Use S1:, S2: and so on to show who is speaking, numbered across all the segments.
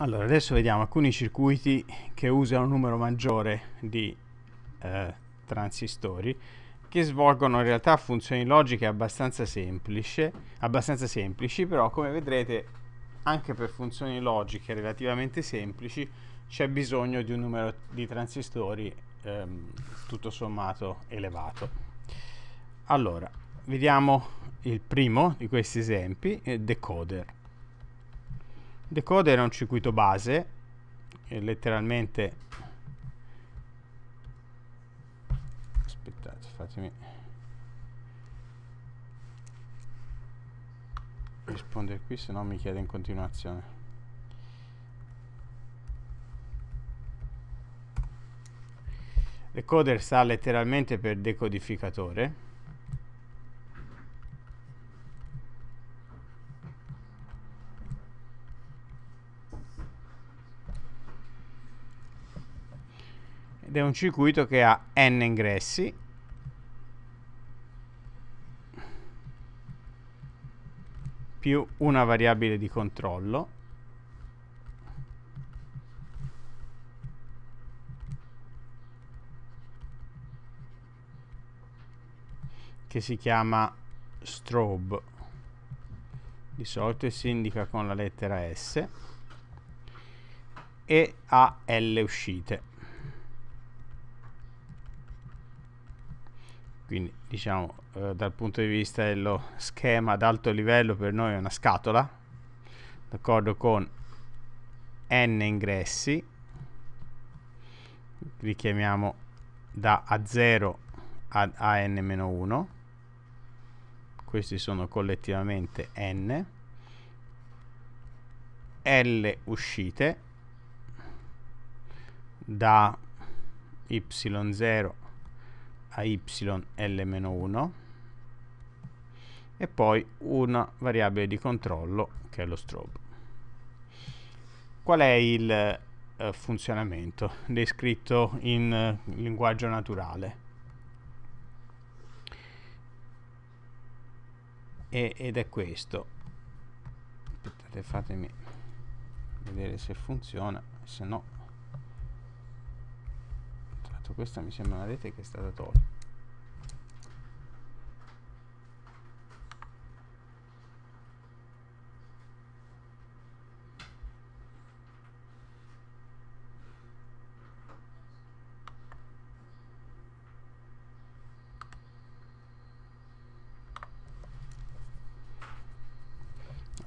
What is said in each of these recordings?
S1: Allora, adesso vediamo alcuni circuiti che usano un numero maggiore di eh, transistori che svolgono in realtà funzioni logiche abbastanza, semplice, abbastanza semplici, però come vedrete anche per funzioni logiche relativamente semplici c'è bisogno di un numero di transistori ehm, tutto sommato elevato. Allora, vediamo il primo di questi esempi, il eh, decoder decoder è un circuito base che letteralmente aspettate fatemi rispondere qui se no mi chiede in continuazione decoder sta letteralmente per decodificatore ed è un circuito che ha n ingressi più una variabile di controllo che si chiama strobe di solito si indica con la lettera S e ha L uscite quindi diciamo eh, dal punto di vista dello schema ad alto livello per noi è una scatola d'accordo con n ingressi li chiamiamo da a0 ad an-1 questi sono collettivamente n l uscite da y0 a y l-1 e poi una variabile di controllo che è lo strobe. Qual è il eh, funzionamento descritto in eh, linguaggio naturale? E, ed è questo. Aspettate, fatemi vedere se funziona, se no tolto questa mi sembra una rete che è stata tolta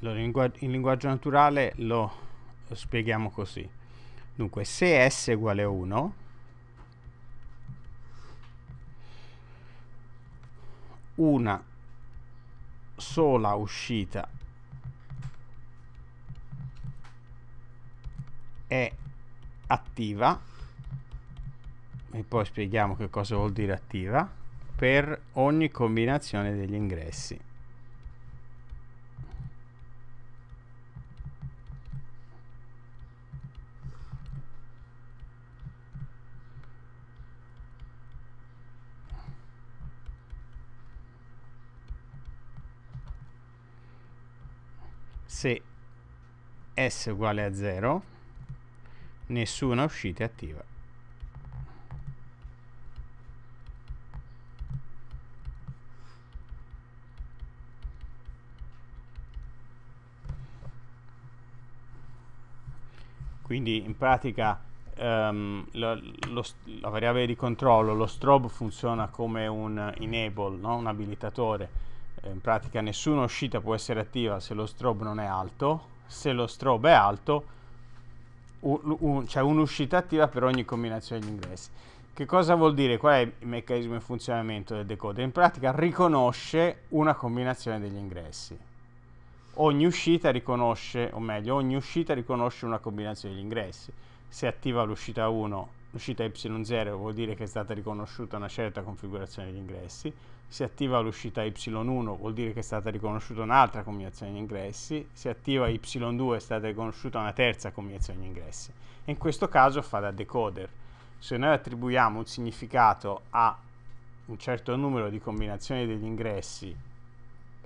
S1: Allora, in linguaggio naturale lo, lo spieghiamo così. Dunque, se s uguale a 1, una sola uscita è attiva e poi spieghiamo che cosa vuol dire attiva per ogni combinazione degli ingressi se s uguale a 0 nessuna uscita è attiva quindi in pratica um, lo, lo, la variabile di controllo, lo strobe funziona come un enable, no? un abilitatore in pratica nessuna uscita può essere attiva se lo strobe non è alto, se lo strobe è alto c'è cioè un'uscita attiva per ogni combinazione di ingressi. Che cosa vuol dire? Qual è il meccanismo di funzionamento del decoder? In pratica riconosce una combinazione degli ingressi. Ogni uscita riconosce, o meglio, ogni uscita riconosce una combinazione degli ingressi. Se attiva l'uscita 1, l'uscita Y0 vuol dire che è stata riconosciuta una certa configurazione degli ingressi si attiva l'uscita Y1, vuol dire che è stata riconosciuta un'altra combinazione di ingressi, si attiva Y2, è stata riconosciuta una terza combinazione di ingressi. in questo caso fa da decoder. Se noi attribuiamo un significato a un certo numero di combinazioni degli ingressi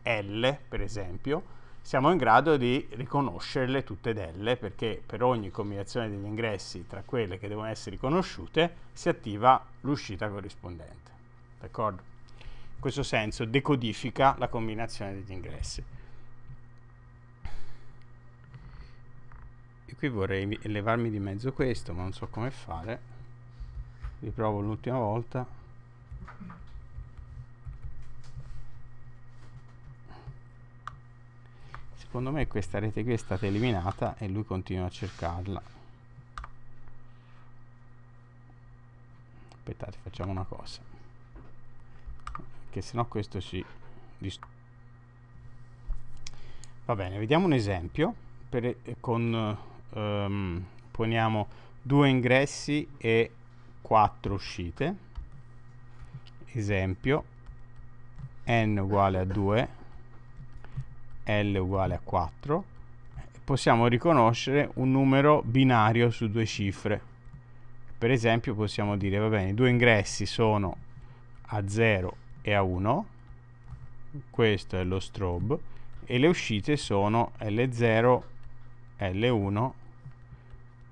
S1: L, per esempio, siamo in grado di riconoscerle tutte ed L, perché per ogni combinazione degli ingressi tra quelle che devono essere riconosciute si attiva l'uscita corrispondente. D'accordo? in questo senso decodifica la combinazione degli ingressi. E qui vorrei levarmi di mezzo questo, ma non so come fare. Riprovo l'ultima volta. Secondo me questa rete qui è stata eliminata e lui continua a cercarla. Aspettate, facciamo una cosa perché sennò questo si distrugge. va bene vediamo un esempio per, con um, poniamo due ingressi e quattro uscite esempio n uguale a 2 l uguale a 4 possiamo riconoscere un numero binario su due cifre per esempio possiamo dire va bene i due ingressi sono a 0 è a 1 questo è lo strobe e le uscite sono L0 L1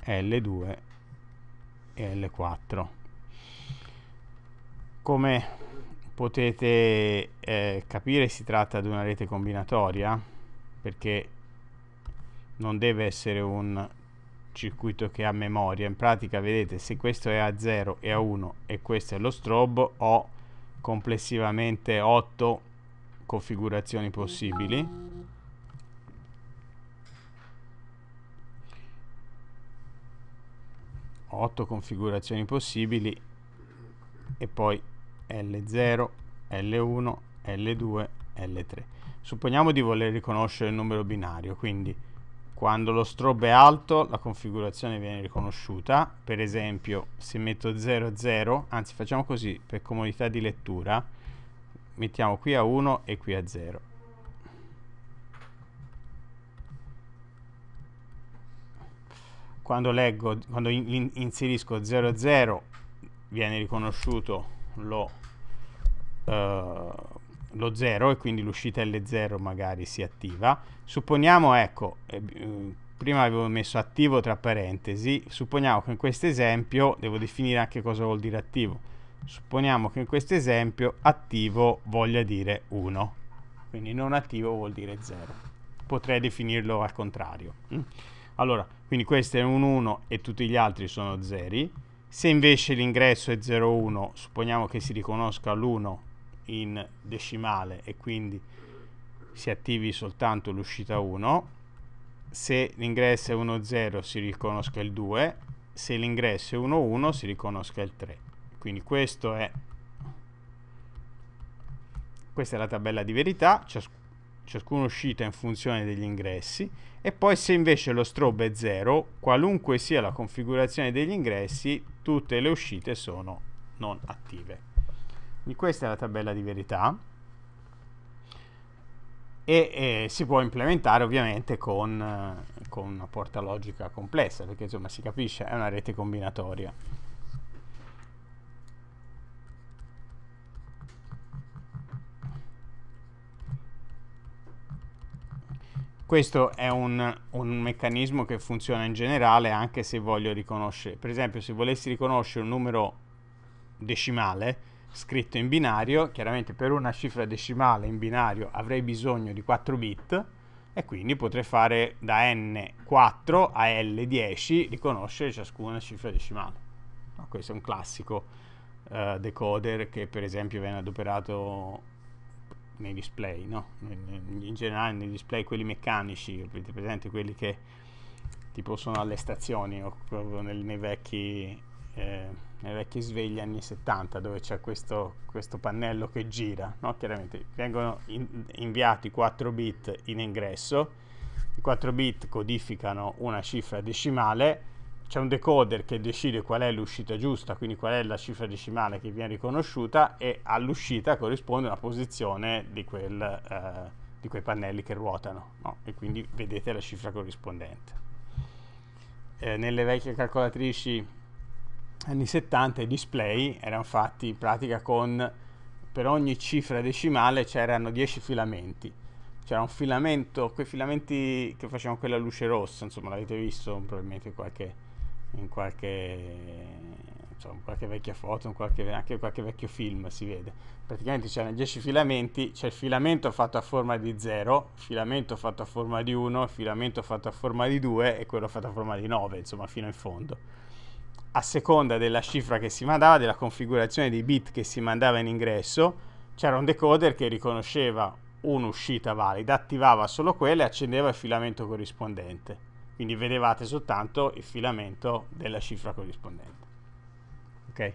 S1: L2 e L4 come potete eh, capire si tratta di una rete combinatoria perché non deve essere un circuito che ha memoria in pratica vedete se questo è a 0 e a 1 e questo è lo strobo ho complessivamente 8 configurazioni possibili otto configurazioni possibili e poi L0, L1, L2, L3 supponiamo di voler riconoscere il numero binario quindi quando lo strobe è alto la configurazione viene riconosciuta per esempio se metto 00 anzi facciamo così per comodità di lettura mettiamo qui a 1 e qui a 0 quando leggo quando in, inserisco 00 viene riconosciuto lo uh, lo 0 e quindi l'uscita L0 magari si attiva. Supponiamo, ecco, eh, eh, prima avevo messo attivo tra parentesi, supponiamo che in questo esempio, devo definire anche cosa vuol dire attivo, supponiamo che in questo esempio attivo voglia dire 1, quindi non attivo vuol dire 0. Potrei definirlo al contrario. Mm? Allora, quindi questo è un 1 e tutti gli altri sono 0. Se invece l'ingresso è 0,1, supponiamo che si riconosca l'1 in decimale e quindi si attivi soltanto l'uscita 1 se l'ingresso è 1,0 si riconosca il 2 se l'ingresso è 1,1 si riconosca il 3 quindi questo è questa è la tabella di verità cias ciascuna uscita in funzione degli ingressi e poi se invece lo strobe è 0 qualunque sia la configurazione degli ingressi tutte le uscite sono non attive quindi questa è la tabella di verità e, e si può implementare ovviamente con, eh, con, una porta logica complessa, perché insomma si capisce, è una rete combinatoria. Questo è un, un meccanismo che funziona in generale anche se voglio riconoscere, per esempio se volessi riconoscere un numero decimale, scritto in binario, chiaramente per una cifra decimale in binario avrei bisogno di 4 bit e quindi potrei fare da N4 a L10 riconoscere ciascuna cifra decimale. No, questo è un classico uh, decoder che per esempio viene adoperato nei display, no? in generale nei display quelli meccanici, presente quelli che tipo sono alle stazioni o nei vecchi... Eh, nei vecchi svegli anni 70 dove c'è questo, questo pannello che gira, no? chiaramente vengono in, inviati 4 bit in ingresso, i 4 bit codificano una cifra decimale, c'è un decoder che decide qual è l'uscita giusta, quindi qual è la cifra decimale che viene riconosciuta e all'uscita corrisponde una posizione di, quel, eh, di quei pannelli che ruotano no? e quindi vedete la cifra corrispondente. Eh, nelle vecchie calcolatrici anni 70 i display erano fatti in pratica con per ogni cifra decimale c'erano 10 filamenti c'era un filamento, quei filamenti che facevano quella luce rossa, insomma l'avete visto probabilmente in qualche, in qualche, insomma, qualche vecchia foto, in qualche, anche in qualche vecchio film si vede. Praticamente c'erano 10 filamenti, c'è il filamento fatto a forma di 0, il filamento fatto a forma di 1, il filamento fatto a forma di 2 e quello fatto a forma di 9, insomma fino in fondo a seconda della cifra che si mandava, della configurazione dei bit che si mandava in ingresso, c'era un decoder che riconosceva un'uscita valida, attivava solo quella e accendeva il filamento corrispondente. Quindi vedevate soltanto il filamento della cifra corrispondente. Ok?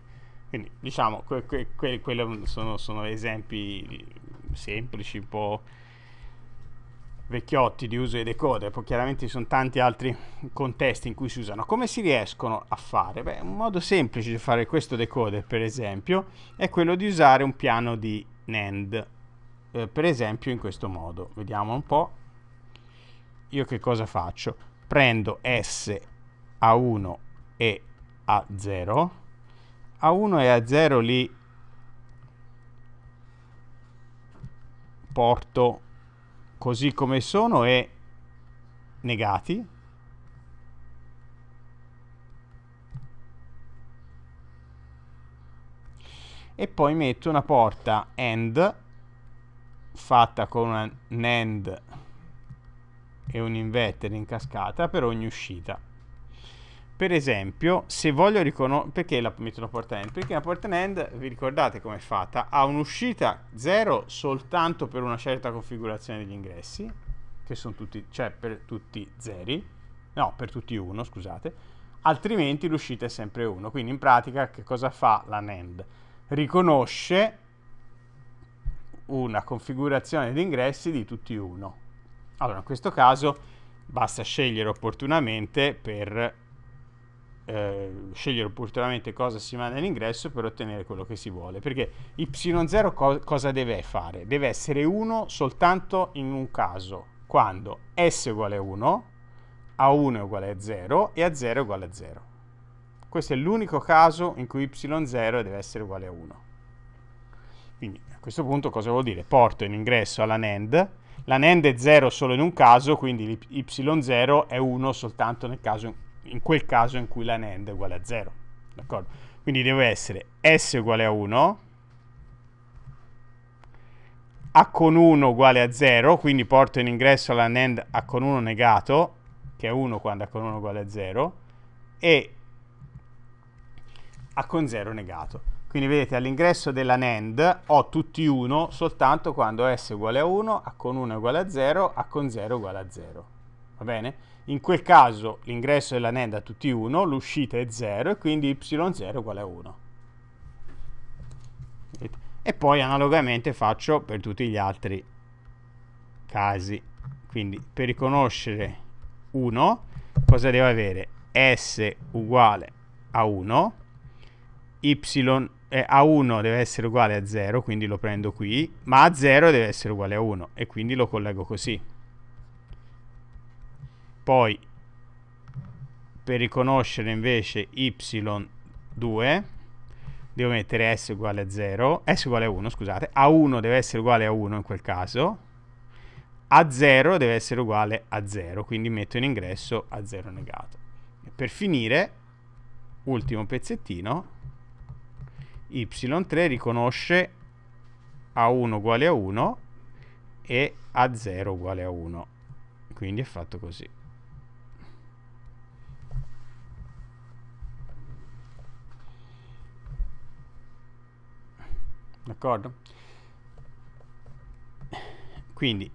S1: Quindi diciamo, que, que, que quelli sono, sono esempi semplici, un po' vecchiotti di uso e decoder, poi chiaramente ci sono tanti altri contesti in cui si usano. Come si riescono a fare? Beh, un modo semplice di fare questo decoder, per esempio, è quello di usare un piano di NAND, eh, per esempio in questo modo. Vediamo un po'. Io che cosa faccio? Prendo S a 1 e a 0. A 1 e a 0 li porto così come sono e negati e poi metto una porta AND fatta con un AND e un inverter in cascata per ogni uscita per esempio, se voglio riconoscere... Perché la metto una porta end? Perché la porta end, vi ricordate com'è fatta, ha un'uscita 0 soltanto per una certa configurazione degli ingressi, che sono tutti, cioè per tutti 0, no, per tutti 1, scusate, altrimenti l'uscita è sempre 1. Quindi in pratica che cosa fa la NAND? Riconosce una configurazione di ingressi di tutti 1. Allora, in questo caso basta scegliere opportunamente per eh, scegliere opportunamente cosa si manda all'ingresso per ottenere quello che si vuole. Perché y0 co- cosa deve fare? Deve essere 1 soltanto in un caso, quando s è uguale a 1, a 1 è uguale a 0 e a 0 è uguale a 0. Questo è l'unico caso in cui y0 deve essere uguale a 1. Quindi a questo punto cosa vuol dire? Porto in ingresso alla NAND, la NAND è 0 solo in un caso, quindi y0 è 1 soltanto nel caso in cui in quel caso in cui la NAND è uguale a 0. D'accordo? Quindi deve essere S uguale a 1, A con 1 uguale a 0, quindi porto in ingresso la NAND A con 1 negato, che è 1 quando A con 1 uguale a 0, e A con 0 negato. Quindi vedete all'ingresso della NAND ho tutti 1 soltanto quando S uguale a 1, A con 1 uguale a 0, A con 0 uguale a 0. Va bene? In quel caso l'ingresso e la NED a tutti 1, l'uscita è 0 e quindi y0 è uguale a 1. E poi analogamente faccio per tutti gli altri casi. Quindi per riconoscere 1 cosa devo avere? S uguale a 1, y eh, a 1 deve essere uguale a 0, quindi lo prendo qui, ma a 0 deve essere uguale a 1 e quindi lo collego così poi per riconoscere invece y2 devo mettere s uguale a 0 s uguale a 1 scusate a1 deve essere uguale a 1 in quel caso a0 deve essere uguale a 0 quindi metto in ingresso a0 negato e per finire ultimo pezzettino y3 riconosce a1 uguale a 1 e a0 uguale a 1 quindi è fatto così d'accordo? Quindi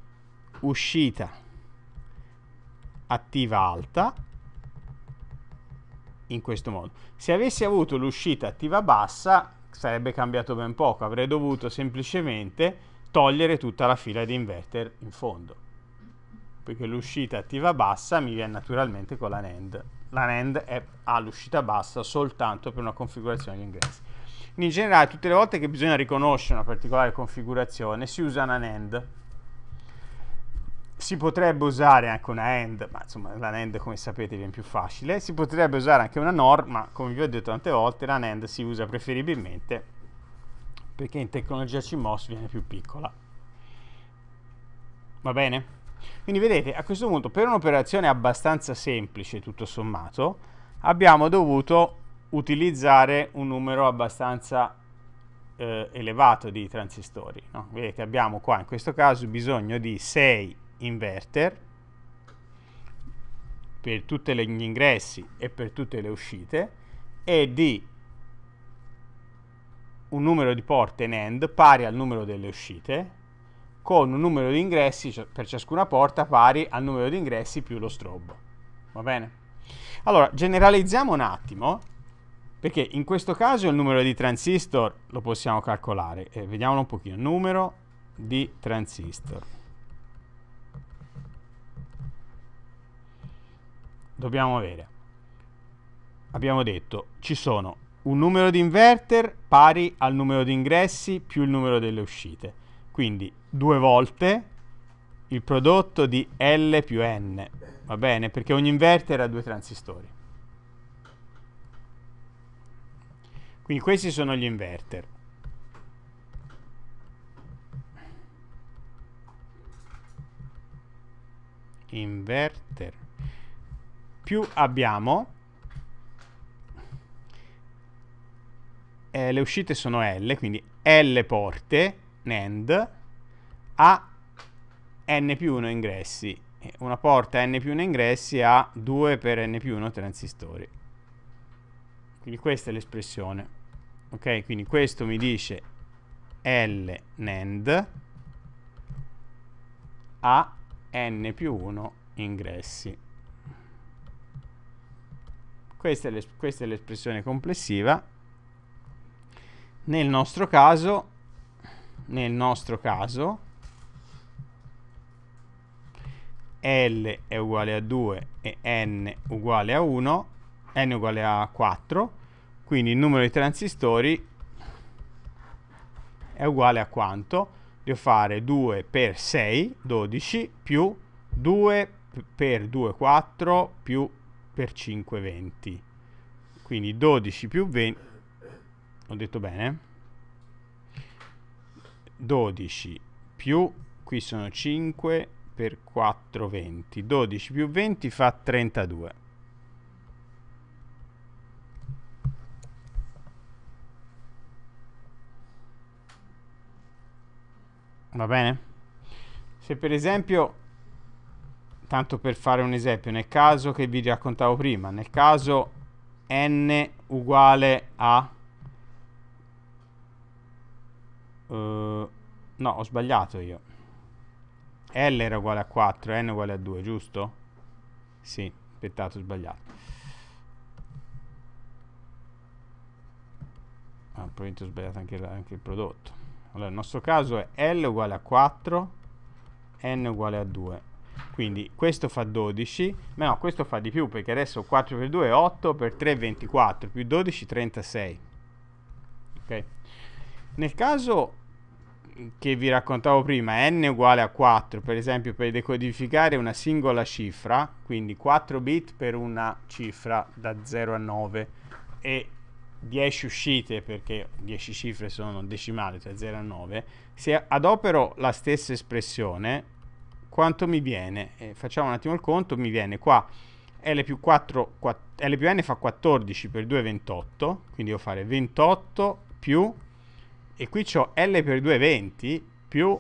S1: uscita attiva alta in questo modo. Se avessi avuto l'uscita attiva bassa sarebbe cambiato ben poco, avrei dovuto semplicemente togliere tutta la fila di inverter in fondo perché l'uscita attiva bassa mi viene naturalmente con la NAND. La NAND ha l'uscita bassa soltanto per una configurazione di ingressi in generale tutte le volte che bisogna riconoscere una particolare configurazione si usa una NAND si potrebbe usare anche una AND, ma insomma la NAND come sapete viene più facile, si potrebbe usare anche una NOR, ma come vi ho detto tante volte la NAND si usa preferibilmente perché in tecnologia CMOS viene più piccola. Va bene? Quindi vedete, a questo punto per un'operazione abbastanza semplice tutto sommato, abbiamo dovuto utilizzare un numero abbastanza eh, elevato di transistori. No? Vedete, abbiamo qua in questo caso bisogno di 6 inverter per tutti gli ingressi e per tutte le uscite e di un numero di porte NAND pari al numero delle uscite con un numero di ingressi cioè, per ciascuna porta pari al numero di ingressi più lo strobo. Va bene? Allora, generalizziamo un attimo perché in questo caso il numero di transistor lo possiamo calcolare. Eh, vediamolo un pochino. Numero di transistor. Dobbiamo avere. Abbiamo detto, ci sono un numero di inverter pari al numero di ingressi più il numero delle uscite. Quindi due volte il prodotto di L più N, va bene? Perché ogni inverter ha due transistori. Quindi questi sono gli inverter. Inverter. Più abbiamo... Eh, le uscite sono L, quindi L porte, NAND, a N più 1 ingressi. Una porta N più 1 ingressi ha 2 per N più 1 transistori. Quindi questa è l'espressione. Ok, quindi questo mi dice L NAND a N più 1 ingressi. Questa è l'espressione complessiva. Nel nostro caso, nel nostro caso, L è uguale a 2 e N uguale a 1, N uguale a 4, quindi il numero di transistori è uguale a quanto? Devo fare 2 per 6, 12, più 2 per 2, 4, più per 5, 20. Quindi 12 più 20, ho detto bene? 12 più, qui sono 5 per 4, 20. 12 più 20 fa 32. va bene? Se per esempio, tanto per fare un esempio, nel caso che vi raccontavo prima, nel caso n uguale a... Uh, no, ho sbagliato io. L era uguale a 4, n uguale a 2, giusto? Sì, aspettato, ho sbagliato. Ah, probabilmente ho sbagliato anche, anche il prodotto allora il nostro caso è L uguale a 4 N uguale a 2 quindi questo fa 12 ma no questo fa di più perché adesso 4 per 2 è 8 per 3 è 24 più 12 è 36 ok nel caso che vi raccontavo prima n uguale a 4 per esempio per decodificare una singola cifra quindi 4 bit per una cifra da 0 a 9 e 10 uscite, perché 10 cifre sono decimali, cioè 0 a 9, se adopero la stessa espressione, quanto mi viene? Eh, facciamo un attimo il conto, mi viene qua L più, 4, 4, L più N fa 14 per 2 è 28, quindi devo fare 28 più, e qui ho L per 2 è 20 più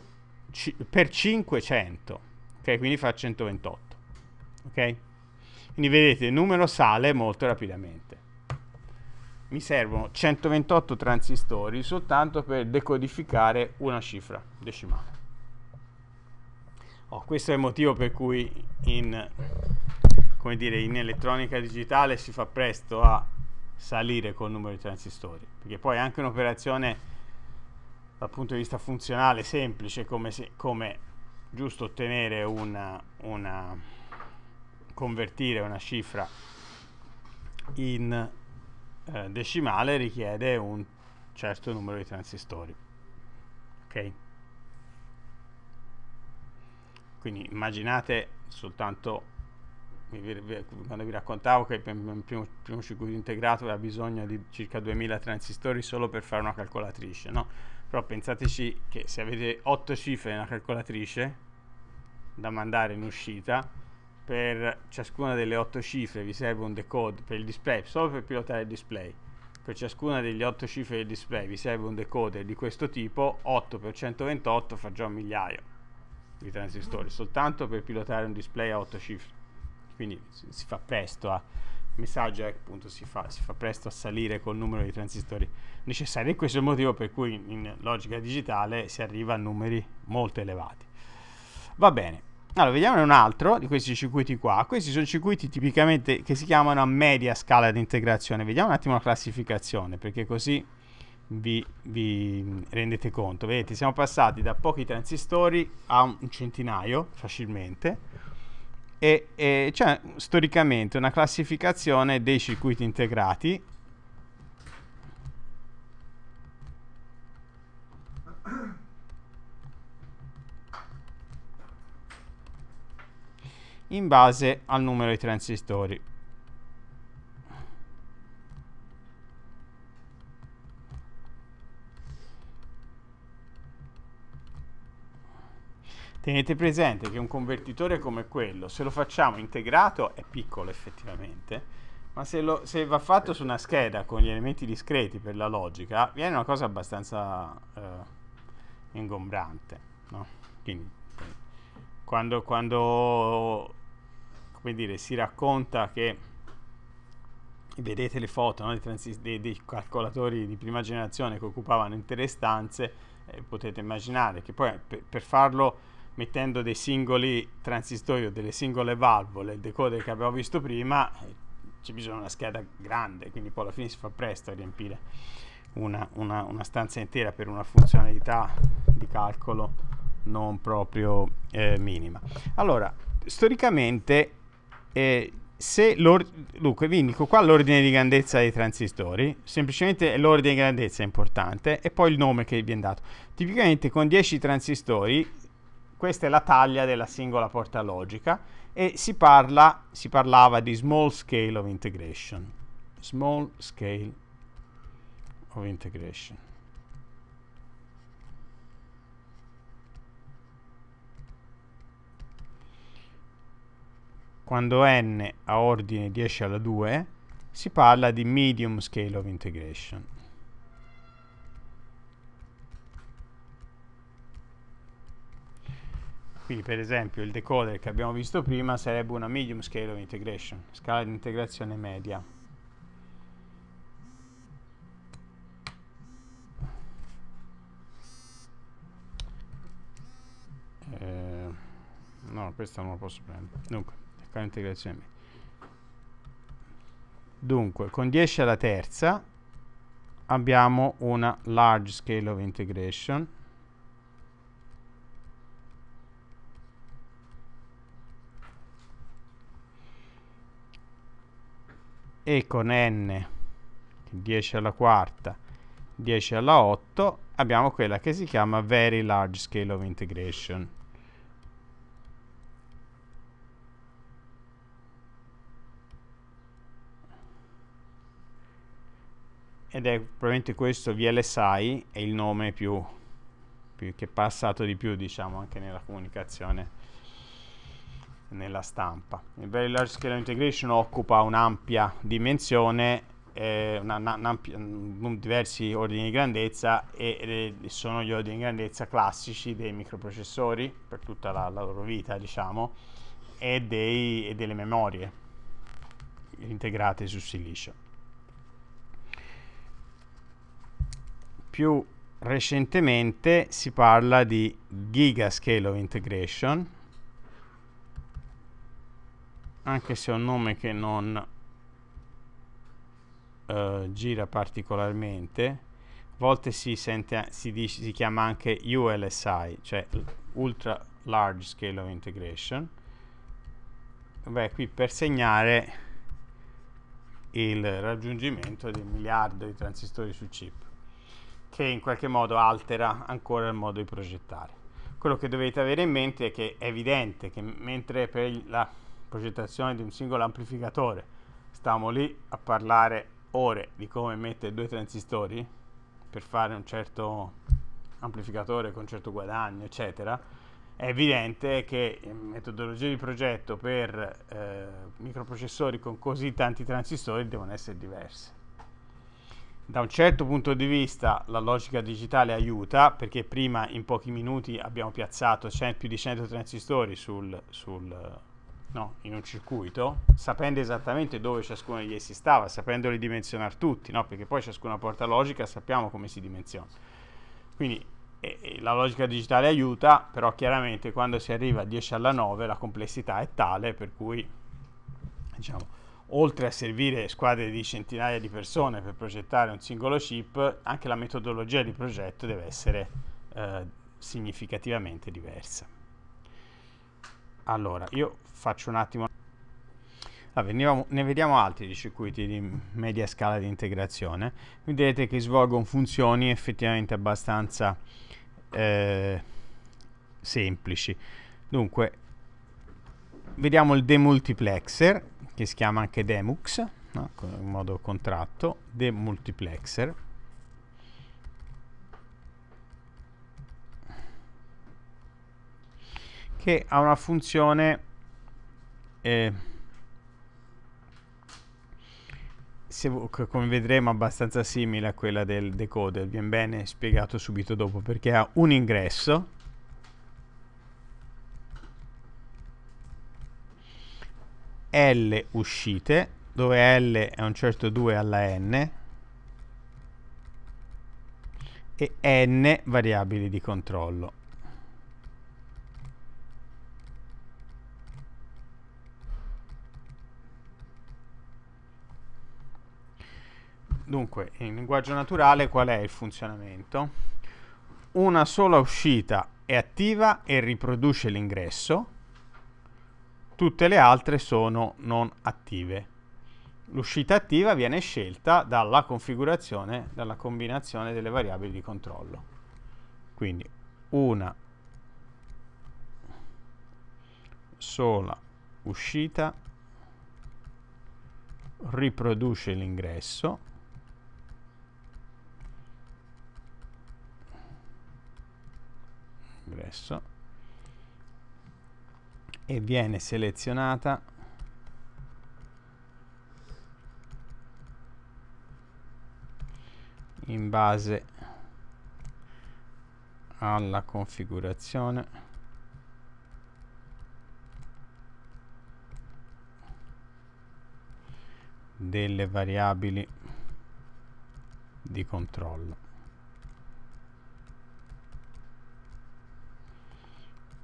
S1: per 500, ok? Quindi fa 128, ok? Quindi vedete il numero sale molto rapidamente mi servono 128 transistori soltanto per decodificare una cifra decimale. Oh, questo è il motivo per cui in, dire, in elettronica digitale si fa presto a salire col numero di transistori, perché poi è anche un'operazione dal punto di vista funzionale semplice come, se, come giusto ottenere una, una convertire una cifra in eh, decimale richiede un certo numero di transistori. Ok? Quindi immaginate soltanto quando vi raccontavo che il primo, primo, circuito integrato aveva bisogno di circa 2000 transistori solo per fare una calcolatrice, no? Però pensateci che se avete 8 cifre nella calcolatrice da mandare in uscita, per ciascuna delle otto cifre vi serve un decode per il display, solo per pilotare il display. Per ciascuna delle otto cifre del display vi serve un decoder di questo tipo, 8 x 128 fa già un migliaio di transistori, soltanto per pilotare un display a 8 cifre. Quindi si fa presto a messaggio appunto si fa, si fa presto a salire col numero di transistori necessari e questo è il motivo per cui in, in logica digitale si arriva a numeri molto elevati. Va bene. Allora, vediamone un altro di questi circuiti qua. Questi sono circuiti tipicamente che si chiamano a media scala di integrazione. Vediamo un attimo la classificazione, perché così vi, vi, rendete conto. Vedete, siamo passati da pochi transistori a un centinaio facilmente. E, e c'è storicamente una classificazione dei circuiti integrati. in base al numero di transistori. Tenete presente che un convertitore come quello, se lo facciamo integrato, è piccolo effettivamente, ma se, lo, se, va fatto su una scheda con gli elementi discreti per la logica, viene una cosa abbastanza eh, ingombrante. No? Quindi, quando, quando come dire, si racconta che vedete le foto no, dei, dei, dei, calcolatori di prima generazione che occupavano intere stanze, eh, potete immaginare che poi per, per, farlo mettendo dei singoli transistori o delle singole valvole, il decoder che abbiamo visto prima, eh, c'è bisogno di una scheda grande, quindi poi alla fine si fa presto a riempire una, una, una stanza intera per una funzionalità di calcolo non proprio eh, minima. Allora, storicamente eh, se dunque indico qua l'ordine di grandezza dei transistori, semplicemente l'ordine di grandezza è importante e poi il nome che vi viene dato. Tipicamente con 10 transistori, questa è la taglia della singola porta logica e si, parla, si parlava di small scale of integration. Small scale of integration. quando n ha ordine 10 alla 2 si parla di medium scale of integration. Qui per esempio il decoder che abbiamo visto prima sarebbe una medium scale of integration, scala di integrazione media. Eh, no, questa non la posso prendere. Dunque current integrazione media. Dunque, con 10 alla terza abbiamo una large scale of integration e con n 10 alla quarta 10 alla 8 abbiamo quella che si chiama very large scale of integration ed è probabilmente questo VLSI è il nome più, più che è passato di più diciamo anche nella comunicazione nella stampa. Il Very Large Scale Integration occupa un'ampia dimensione, eh, una, una, un'ampia, un, diversi ordini di grandezza e, e, sono gli ordini di grandezza classici dei microprocessori per tutta la, la loro vita, diciamo, e, dei, e delle memorie integrate su silicio. più recentemente si parla di gigascale of integration anche se è un nome che non uh, gira particolarmente a volte si, sente, si, dice, si chiama anche ULSI cioè ultra large scale of integration beh qui per segnare il raggiungimento di un miliardo di transistori su chip che in qualche modo altera ancora il modo di progettare. Quello che dovete avere in mente è che è evidente che mentre per la progettazione di un singolo amplificatore stavamo lì a parlare ore di come mettere due transistori per fare un certo amplificatore con un certo guadagno, eccetera, è evidente che metodologie di progetto per eh, microprocessori con così tanti transistori devono essere diverse da un certo punto di vista la logica digitale aiuta perché prima in pochi minuti abbiamo piazzato cent- più di 100 transistori sul, sul, no, in un circuito sapendo esattamente dove ciascuno di essi stava, sapendoli dimensionare tutti, no? perché poi ciascuna porta logica sappiamo come si dimensiona. Quindi e, la logica digitale aiuta, però chiaramente quando si arriva a 10 alla 9 la complessità è tale per cui diciamo oltre a servire squadre di centinaia di persone per progettare un singolo chip, anche la metodologia di progetto deve essere eh, significativamente diversa. Allora, io faccio un attimo... Ah, veniamo, ne vediamo altri di circuiti di media scala di integrazione. Vedete che svolgono funzioni effettivamente abbastanza eh, semplici. Dunque, vediamo il demultiplexer che si chiama anche Demux, no? in modo contratto, demultiplexer. che ha una funzione eh, se, come vedremo abbastanza simile a quella del decoder, viene bene spiegato subito dopo perché ha un ingresso L uscite, dove L è un certo 2 alla N, e N variabili di controllo. Dunque, in linguaggio naturale qual è il funzionamento? Una sola uscita è attiva e riproduce l'ingresso, tutte le altre sono non attive. L'uscita attiva viene scelta dalla configurazione, dalla combinazione delle variabili di controllo. Quindi una sola uscita riproduce l'ingresso ingresso e viene selezionata in base alla configurazione delle variabili di controllo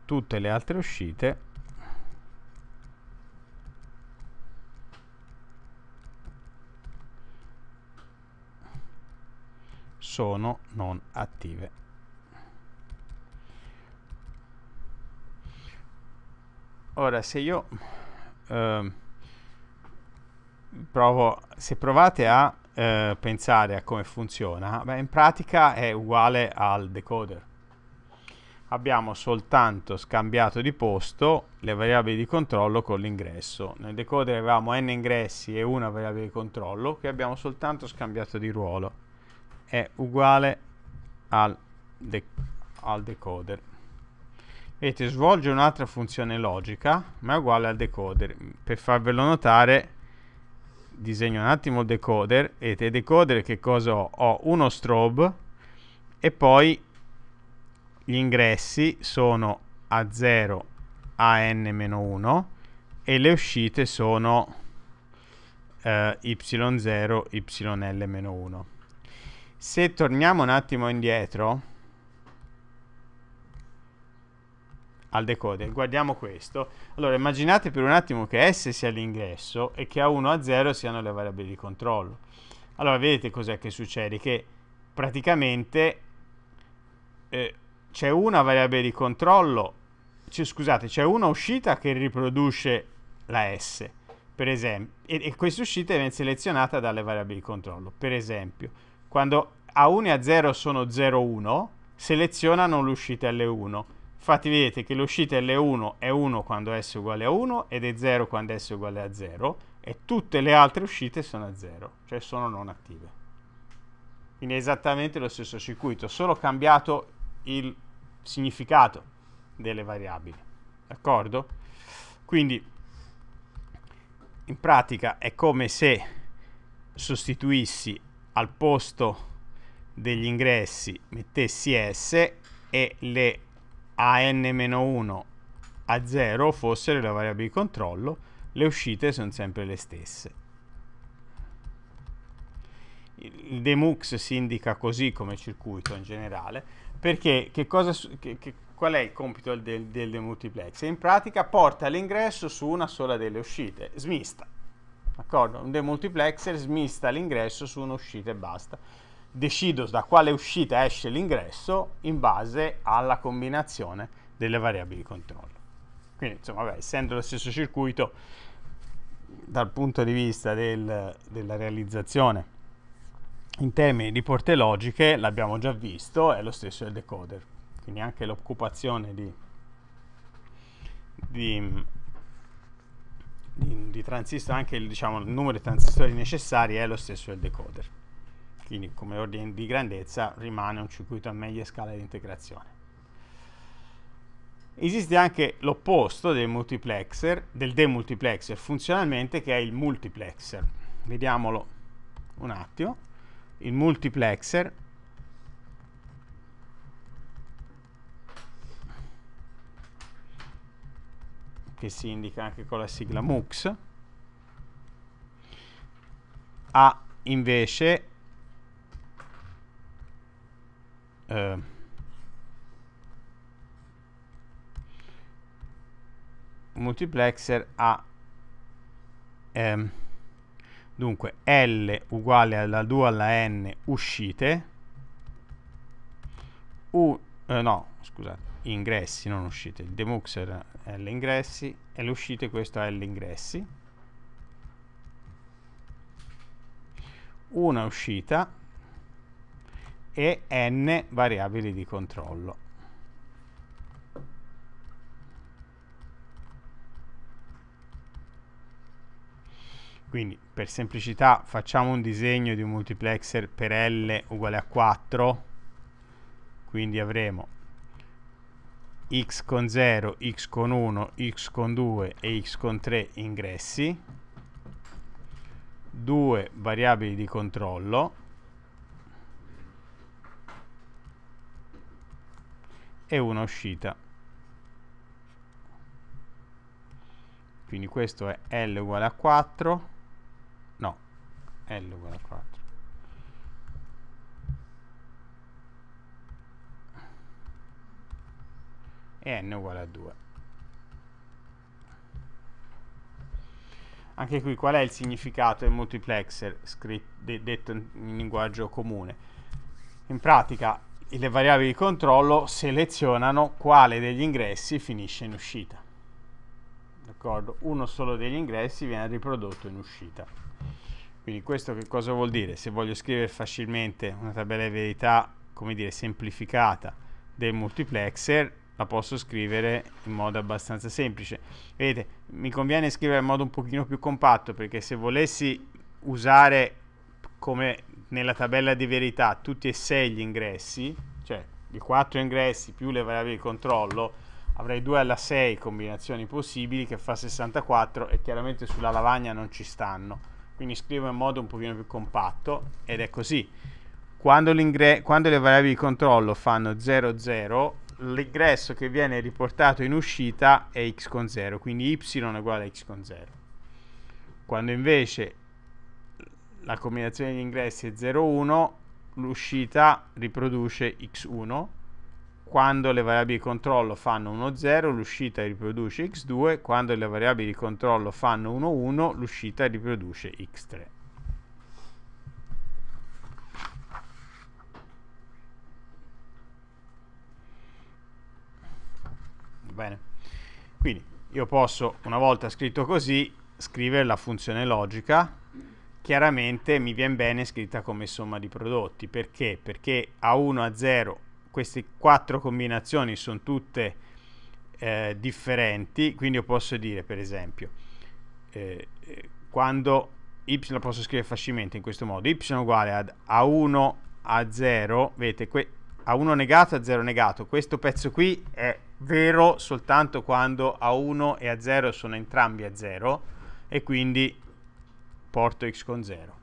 S1: tutte le altre uscite sono non attive ora se io eh, provo se provate a eh, pensare a come funziona beh, in pratica è uguale al decoder abbiamo soltanto scambiato di posto le variabili di controllo con l'ingresso. Nel decoder avevamo n ingressi e una variabile di controllo, che abbiamo soltanto scambiato di ruolo è uguale al, de al decoder vedete svolge un'altra funzione logica ma è uguale al decoder per farvelo notare disegno un attimo il decoder vedete decoder che cosa ho? ho uno strobe e poi gli ingressi sono a 0 a n-1 e le uscite sono eh, y0 yl-1 se torniamo un attimo indietro al decoder, guardiamo questo. Allora, immaginate per un attimo che S sia l'ingresso e che a 1 a 0 siano le variabili di controllo. Allora, vedete cos'è che succede? Che praticamente eh, c'è una variabile di controllo, cioè, scusate, c'è una uscita che riproduce la S, per esempio, e, e questa uscita viene selezionata dalle variabili di controllo, per esempio quando a 1 e a 0 sono 0-1, selezionano l'uscita L1. Infatti vedete che l'uscita L1 è 1 quando S è uguale a 1 ed è 0 quando S è uguale a 0 e tutte le altre uscite sono a 0, cioè sono non attive. Quindi è esattamente lo stesso circuito, solo cambiato il significato delle variabili. D'accordo? Quindi in pratica è come se sostituissi al posto degli ingressi mettessi S e le AN-1 a 0 fossero le variabili di controllo, le uscite sono sempre le stesse. Il demux si indica così come circuito in generale, perché che cosa, che, che, qual è il compito del, del demultiplex? In pratica porta l'ingresso su una sola delle uscite, smista d'accordo? Un demultiplexer smista l'ingresso su un'uscita e basta. Decido da quale uscita esce l'ingresso in base alla combinazione delle variabili di controllo. Quindi, insomma, vabbè, essendo lo stesso circuito, dal punto di vista del, della realizzazione in termini di porte logiche, l'abbiamo già visto, è lo stesso del decoder. Quindi anche l'occupazione di, di di transistor, anche il, diciamo, il numero di transistori necessari è lo stesso del decoder. Quindi come ordine di grandezza rimane un circuito a media scala di integrazione. Esiste anche l'opposto del multiplexer, del demultiplexer funzionalmente, che è il multiplexer. Vediamolo un attimo. Il multiplexer che si indica anche con la sigla MUX, a invece eh, multiplexer a ehm, dunque L uguale alla 2 alla N uscite U eh, no scusate ingressi, non uscite. Il demux era L ingressi e le uscite questo è L ingressi. Una uscita e n variabili di controllo. Quindi per semplicità facciamo un disegno di un multiplexer per L uguale a 4, quindi avremo x con 0, x con 1, x con 2 e x con 3 ingressi, due variabili di controllo e una uscita. Quindi questo è L uguale a 4, no, L uguale a 4. e n uguale a 2. Anche qui qual è il significato del multiplexer de detto in, in linguaggio comune? In pratica le variabili di controllo selezionano quale degli ingressi finisce in uscita. D'accordo? Uno solo degli ingressi viene riprodotto in uscita. Quindi questo che cosa vuol dire? Se voglio scrivere facilmente una tabella di verità, come dire, semplificata del multiplexer, la posso scrivere in modo abbastanza semplice. Vedete, mi conviene scrivere in modo un pochino più compatto perché se volessi usare come nella tabella di verità tutti e sei gli ingressi, cioè i quattro ingressi più le variabili di controllo, avrei 2 alla 6 combinazioni possibili che fa 64 e chiaramente sulla lavagna non ci stanno. Quindi scrivo in modo un pochino più compatto ed è così. quando, quando le variabili di controllo fanno 0, 0, l'ingresso che viene riportato in uscita è x con 0, quindi y è uguale a x con 0. Quando invece la combinazione di ingressi è 0, 1, l'uscita riproduce x1. Quando le variabili di controllo fanno 1, 0, l'uscita riproduce x2. Quando le variabili di controllo fanno 1, 1, l'uscita riproduce x3. bene? Quindi io posso, una volta scritto così, scrivere la funzione logica, chiaramente mi viene bene scritta come somma di prodotti. Perché? Perché a 1, a 0, queste quattro combinazioni sono tutte eh, differenti, quindi io posso dire, per esempio, eh, eh, quando y la posso scrivere facilmente in questo modo, y uguale ad a1 a 0, vedete, a 1 negato e a 0 negato. Questo pezzo qui è vero soltanto quando a 1 e a 0 sono entrambi a 0 e quindi porto x con 0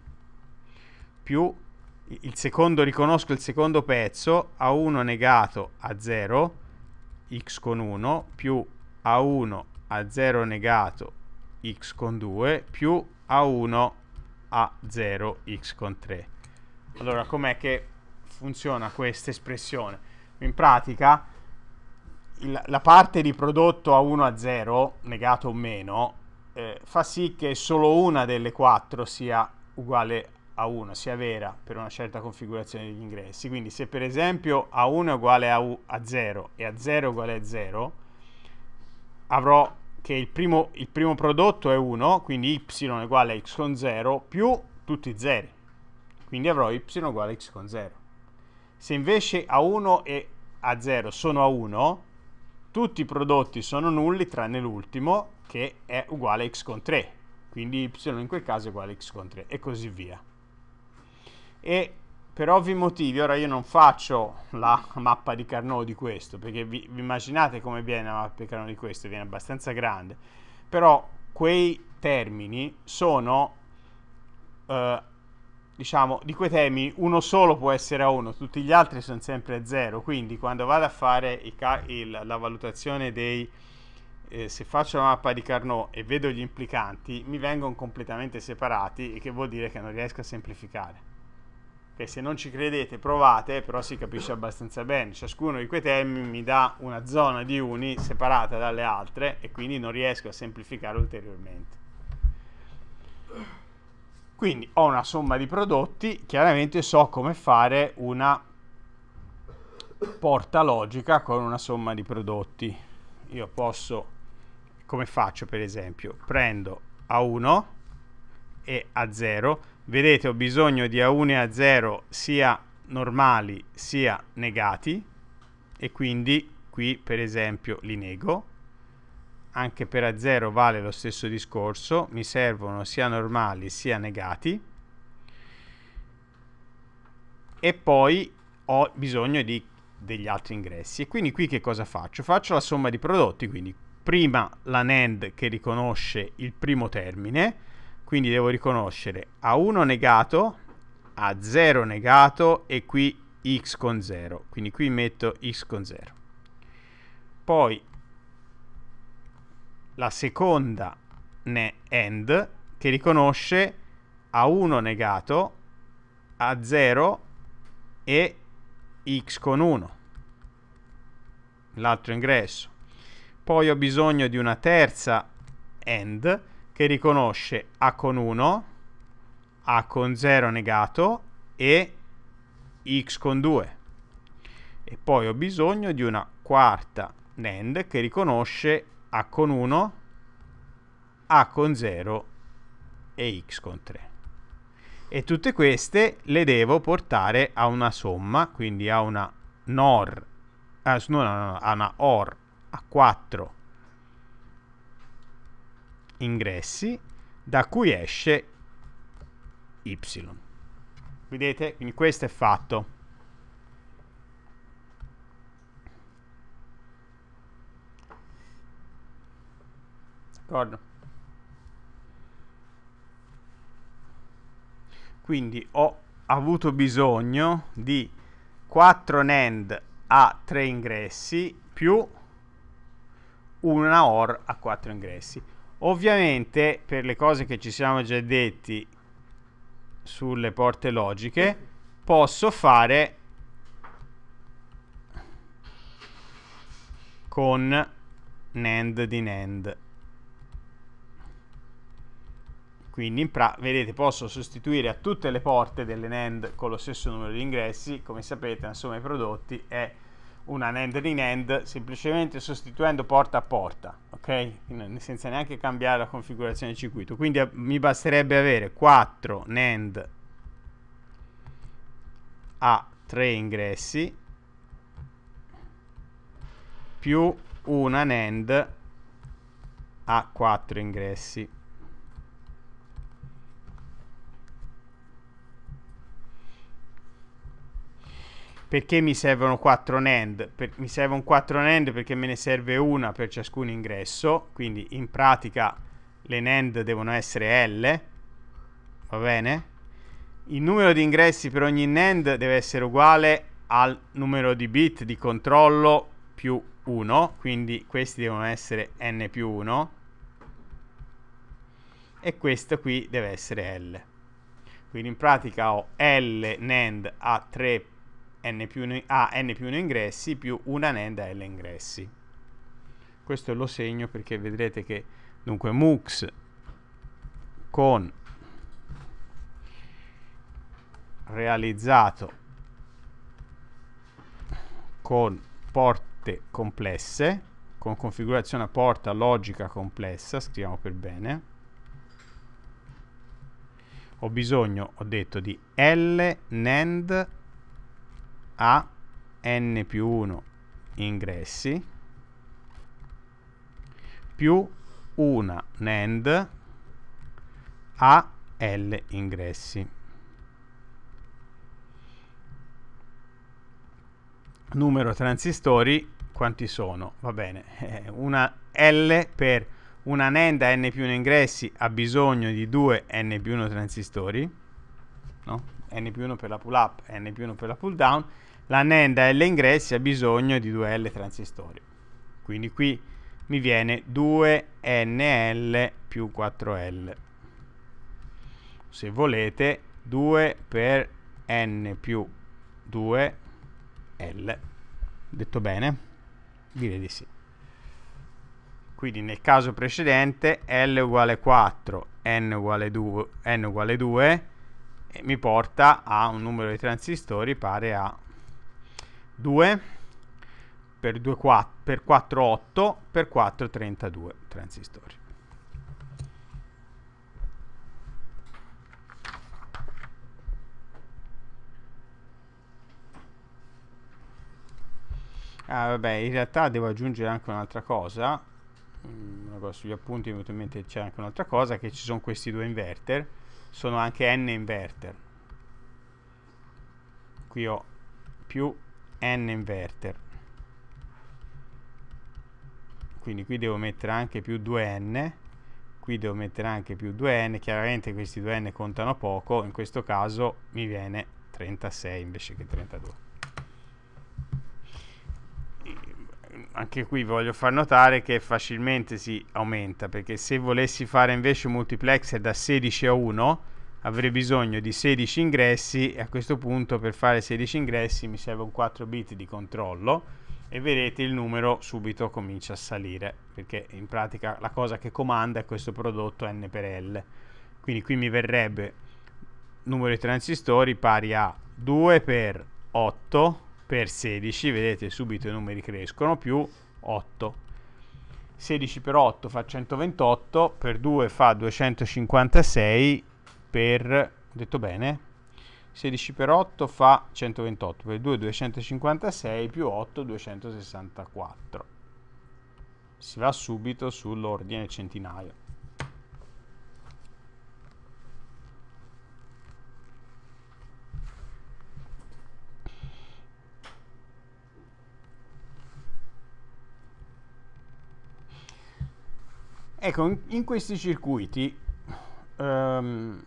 S1: più il secondo, riconosco il secondo pezzo a 1 negato a 0 x con 1 più a 1 a 0 negato x con 2 più a 1 a 0 x con 3 allora com'è che funziona questa espressione? In pratica, il, la parte di prodotto a 1 a 0, negato o meno, eh, fa sì che solo una delle quattro sia uguale a 1, sia vera per una certa configurazione degli ingressi. Quindi se per esempio A1 è uguale a, U, a 0 e A0 è uguale a 0, avrò che il primo, il primo prodotto è 1, quindi y è uguale a x con 0, più tutti i zeri. Quindi avrò y uguale a x con 0. Se invece A1 e A0 sono A1, tutti i prodotti sono nulli tranne l'ultimo che è uguale a x con 3, quindi y in quel caso è uguale a x con 3 e così via. E per ovvi motivi, ora io non faccio la mappa di Carnot di questo, perché vi, vi immaginate come viene la mappa di Carnot di questo, viene abbastanza grande, però quei termini sono eh, diciamo, di quei temi uno solo può essere a 1, tutti gli altri sono sempre a 0, quindi quando vado a fare ca- il, la valutazione dei... Eh, se faccio la mappa di Carnot e vedo gli implicanti, mi vengono completamente separati, e che vuol dire che non riesco a semplificare. Che se non ci credete, provate, però si capisce abbastanza bene. Ciascuno di quei temi mi dà una zona di uni separata dalle altre e quindi non riesco a semplificare ulteriormente. Quindi ho una somma di prodotti, chiaramente so come fare una porta logica con una somma di prodotti. Io posso, come faccio per esempio, prendo A1 e A0, vedete ho bisogno di A1 e A0 sia normali sia negati e quindi qui per esempio li nego anche per a 0 vale lo stesso discorso, mi servono sia normali sia negati e poi ho bisogno di, degli altri ingressi e quindi qui che cosa faccio? Faccio la somma di prodotti, quindi prima la NAND che riconosce il primo termine, quindi devo riconoscere A1 negato, A0 negato e qui x con 0, quindi qui metto x con 0. Poi la seconda ne end che riconosce a 1 negato, a 0 e x con 1, l'altro ingresso. Poi ho bisogno di una terza end che riconosce a con 1, a con 0 negato e x con 2. E poi ho bisogno di una quarta end che riconosce a con 1, A con 0 e X con 3. E tutte queste le devo portare a una somma, quindi a una NOR, eh, no, no, no, a una OR a 4 ingressi da cui esce y. Vedete? Quindi questo è fatto. d'accordo quindi ho avuto bisogno di 4 NAND a 3 ingressi più una OR a 4 ingressi ovviamente per le cose che ci siamo già detti sulle porte logiche posso fare con NAND di NAND quindi vedete posso sostituire a tutte le porte delle NAND con lo stesso numero di ingressi come sapete la somma dei prodotti è una NAND di NAND semplicemente sostituendo porta a porta ok senza neanche cambiare la configurazione del circuito quindi eh, mi basterebbe avere 4 NAND a 3 ingressi più una NAND a 4 ingressi perché mi servono 4 NAND? Per, mi servono 4 NAND perché me ne serve una per ciascun ingresso, quindi in pratica le NAND devono essere L, va bene? Il numero di ingressi per ogni NAND deve essere uguale al numero di bit di controllo più 1, quindi questi devono essere n più 1 e questo qui deve essere L. Quindi in pratica ho L NAND a 3 n più 1, a n più 1 ingressi più una NAND L ingressi. Questo lo segno perché vedrete che dunque MUX con realizzato con porte complesse, con configurazione a porta logica complessa, scriviamo per bene, ho bisogno, ho detto, di L NAND a n più 1 ingressi più una NAND a L ingressi. Numero transistori, quanti sono? Va bene, una L per una NAND a N più 1 ingressi ha bisogno di 2 N più 1 transistori, no? N più 1 per la pull up, N più 1 per la pull down, la NAND L ingressi ha bisogno di 2 L transistori. Quindi qui mi viene 2NL più 4L. Se volete 2 per N più 2L. Detto bene? Direi di sì. Quindi nel caso precedente L uguale 4, N uguale 2, N uguale 2 mi porta a un numero di transistori pari a 2 per, 2, 4, per 4 8 per 4 32 transistor Ah, vabbè, in realtà devo aggiungere anche un'altra cosa. Mm, una cosa sugli appunti, mi in mente c'è anche un'altra cosa, che ci sono questi due inverter, sono anche n inverter. Qui ho più n inverter quindi qui devo mettere anche più 2n qui devo mettere anche più 2n chiaramente questi 2n contano poco in questo caso mi viene 36 invece che 32 anche qui voglio far notare che facilmente si aumenta perché se volessi fare invece un multiplexer da 16 a 1 avrei bisogno di 16 ingressi e a questo punto per fare 16 ingressi mi serve un 4 bit di controllo e vedete il numero subito comincia a salire perché in pratica la cosa che comanda è questo prodotto n per l quindi qui mi verrebbe numero di transistori pari a 2 per 8 per 16 vedete subito i numeri crescono più 8 16 per 8 fa 128 per 2 fa 256 per, detto bene, 16 per 8 fa 128, per 2 256 più 8 264. Si va subito sull'ordine centinaio. Ecco, in, in questi circuiti um,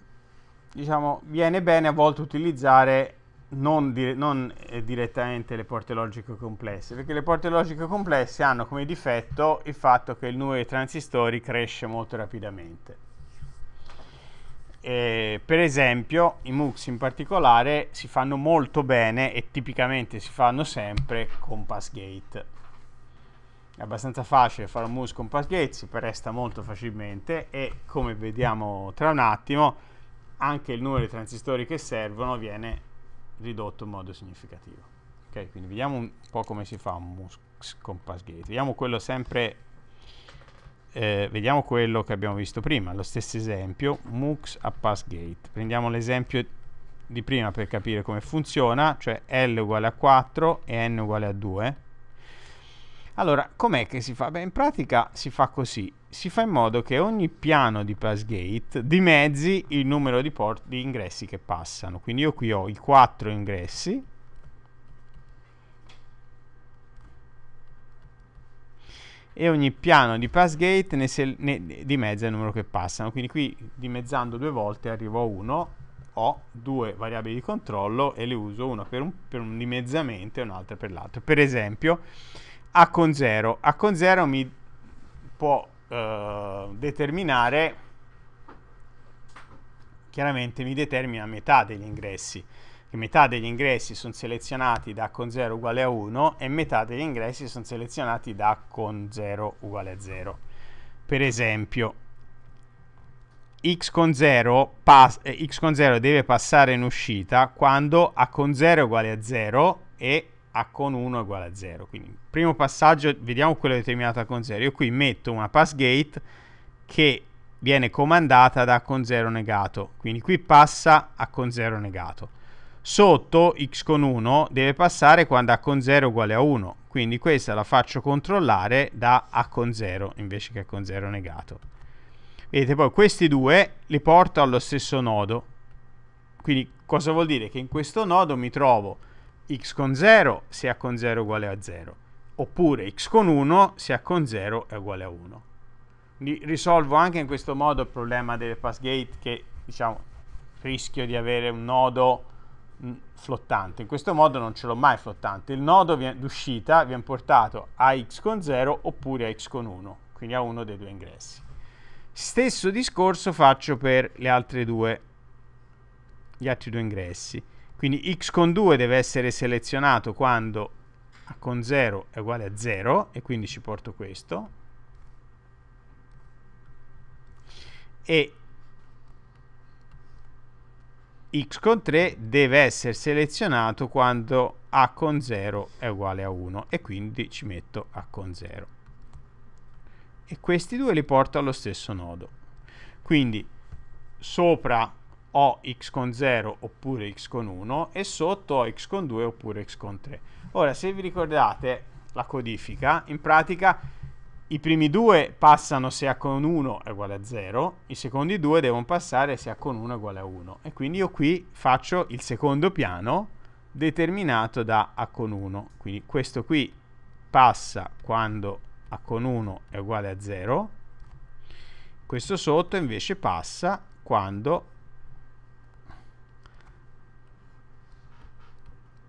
S1: diciamo, viene bene a volte utilizzare non, dire, non eh, direttamente le porte logiche complesse, perché le porte logiche complesse hanno come difetto il fatto che il numero dei transistori cresce molto rapidamente. Eh, per esempio i MOOCs in particolare si fanno molto bene e tipicamente si fanno sempre con pass gate È abbastanza facile fare un MOOC con pass gate si presta molto facilmente e come vediamo tra un attimo anche il numero di transistori che servono viene ridotto in modo significativo. Ok, quindi vediamo un po' come si fa un MUX con Passgate. Vediamo quello sempre, eh, vediamo quello che abbiamo visto prima, lo stesso esempio, MUX a Passgate. Prendiamo l'esempio di prima per capire come funziona, cioè L uguale a 4 e N uguale a 2. Allora, com'è che si fa? Beh, in pratica si fa così si fa in modo che ogni piano di passgate dimezzi il numero di, port- di ingressi che passano. Quindi io qui ho i quattro ingressi. E ogni piano di passgate ne, se- ne dimezza il numero che passano. Quindi qui dimezzando due volte arrivo a uno. Ho due variabili di controllo e le uso una per un, per un dimezzamento e un'altra per l'altro. Per esempio, a con 0. A con 0 mi può eh, determinare, chiaramente mi determina metà degli ingressi, che metà degli ingressi sono selezionati da con 0 uguale a 1 e metà degli ingressi sono selezionati da con 0 uguale a 0. Per esempio, x con 0, eh, x con 0 deve passare in uscita quando a con 0 è uguale a 0 e a con 1 è uguale a 0. Quindi primo passaggio, vediamo quello determinato da 0. Io qui metto una pass gate che viene comandata da con 0 negato, quindi qui passa a con 0 negato. Sotto x con 1 deve passare quando a con 0 è uguale a 1, quindi questa la faccio controllare da a con 0 invece che a con 0 negato. Vedete poi questi due li porto allo stesso nodo, quindi cosa vuol dire? Che in questo nodo mi trovo x con 0 se a con 0 uguale a 0 oppure x con 1 se a con 0 è uguale a 1. Quindi risolvo anche in questo modo il problema del gate che diciamo rischio di avere un nodo mm, flottante. In questo modo non ce l'ho mai flottante. Il nodo d'uscita viene portato a x con 0 oppure a x con 1, quindi a uno dei due ingressi. Stesso discorso faccio per le altre due, gli altri due ingressi. Quindi x con 2 deve essere selezionato quando con 0 è uguale a 0 e quindi ci porto questo e x con 3 deve essere selezionato quando a con 0 è uguale a 1 e quindi ci metto a con 0 e questi due li porto allo stesso nodo quindi sopra ho x con 0 oppure x con 1 e sotto ho x con 2 oppure x con 3. Ora, se vi ricordate la codifica, in pratica i primi due passano se a con 1 è uguale a 0, i secondi due devono passare se a con 1 è uguale a 1. E quindi io qui faccio il secondo piano determinato da a con 1. Quindi questo qui passa quando a con 1 è uguale a 0, questo sotto invece passa quando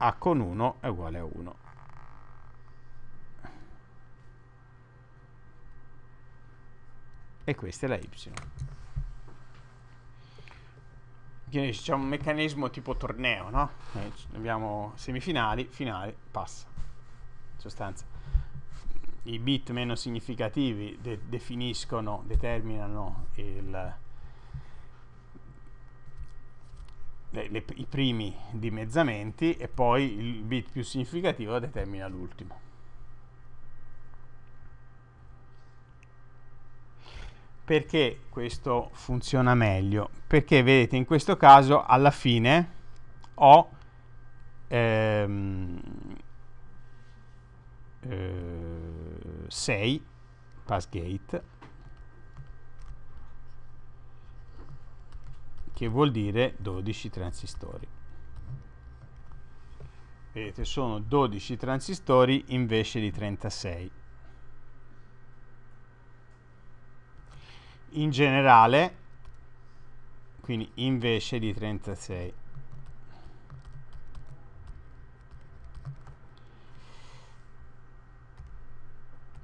S1: a con 1 è uguale a 1. E questa è la y. Quindi c'è un meccanismo tipo torneo, no? abbiamo semifinali, finale, passa. In sostanza, i bit meno significativi de definiscono, determinano il le, le, i primi dimezzamenti e poi il bit più significativo determina l'ultimo. Perché questo funziona meglio? Perché vedete in questo caso alla fine ho ehm, eh, 6 passgate che vuol dire 12 transistori. Vedete, sono 12 transistori invece di 36. In generale, quindi invece di 36.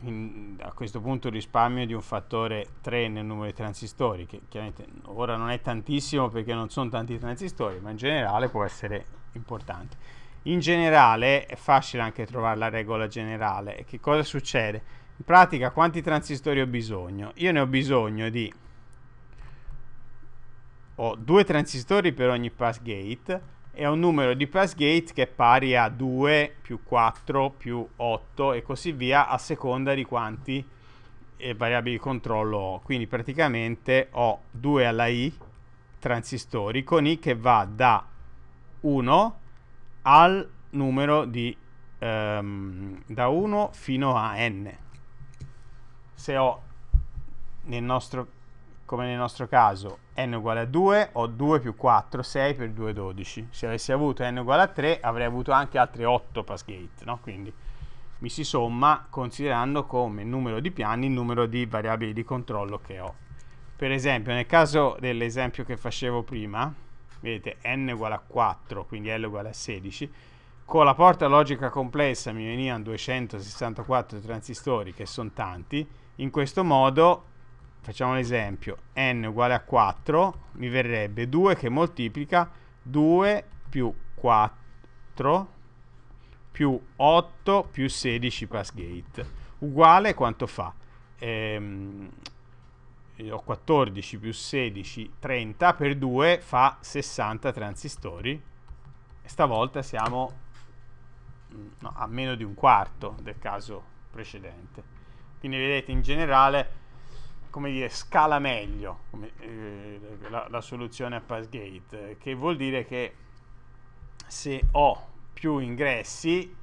S1: in, a questo punto risparmio di un fattore 3 nel numero di transistori, che chiaramente ora non è tantissimo perché non sono tanti i transistori, ma in generale può essere importante. In generale è facile anche trovare la regola generale. Che cosa succede? In pratica quanti transistori ho bisogno? Io ne ho bisogno di... ho due transistori per ogni pass gate, e a un numero di pass gate che è pari a 2 più 4 più 8 e così via a seconda di quanti eh, variabili di controllo ho. Quindi praticamente ho 2 alla i transistori con i che va da 1 al numero di um, da 1 fino a n. Se ho nel nostro come nel nostro caso n uguale a 2, ho 2 più 4, 6 per 2, 12. Se avessi avuto n uguale a 3 avrei avuto anche altri 8 passgate, no? quindi mi si somma considerando come numero di piani il numero di variabili di controllo che ho. Per esempio, nel caso dell'esempio che facevo prima, vedete n uguale a 4, quindi l uguale a 16, con la porta logica complessa mi venivano 264 transistori, che sono tanti, in questo modo facciamo un esempio n uguale a 4, mi verrebbe 2 che moltiplica 2 più 4 più 8 più 16 passgate, uguale quanto fa? Ehm, eh, ho 14 più 16, 30 per 2 fa 60 transistori. Stavolta siamo mm, no, a meno di un quarto del caso precedente. Quindi vedete in generale come dire, scala meglio come, eh, la, la, soluzione a Passgate, eh, che vuol dire che se ho più ingressi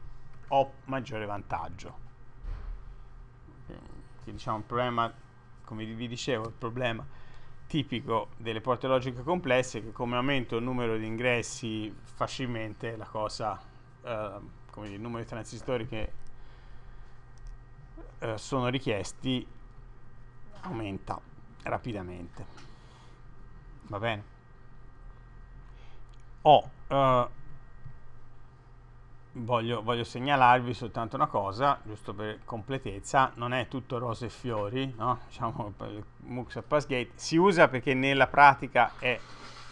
S1: ho maggiore vantaggio. Che, diciamo un problema, come vi dicevo, il problema tipico delle porte logiche complesse è che come aumento il numero di ingressi facilmente la cosa, eh, come dire, il numero di transistori che eh, sono richiesti aumenta rapidamente va bene oh, eh, voglio, voglio, segnalarvi soltanto una cosa giusto per completezza non è tutto rose e fiori no? diciamo MUX a Passgate si usa perché nella pratica è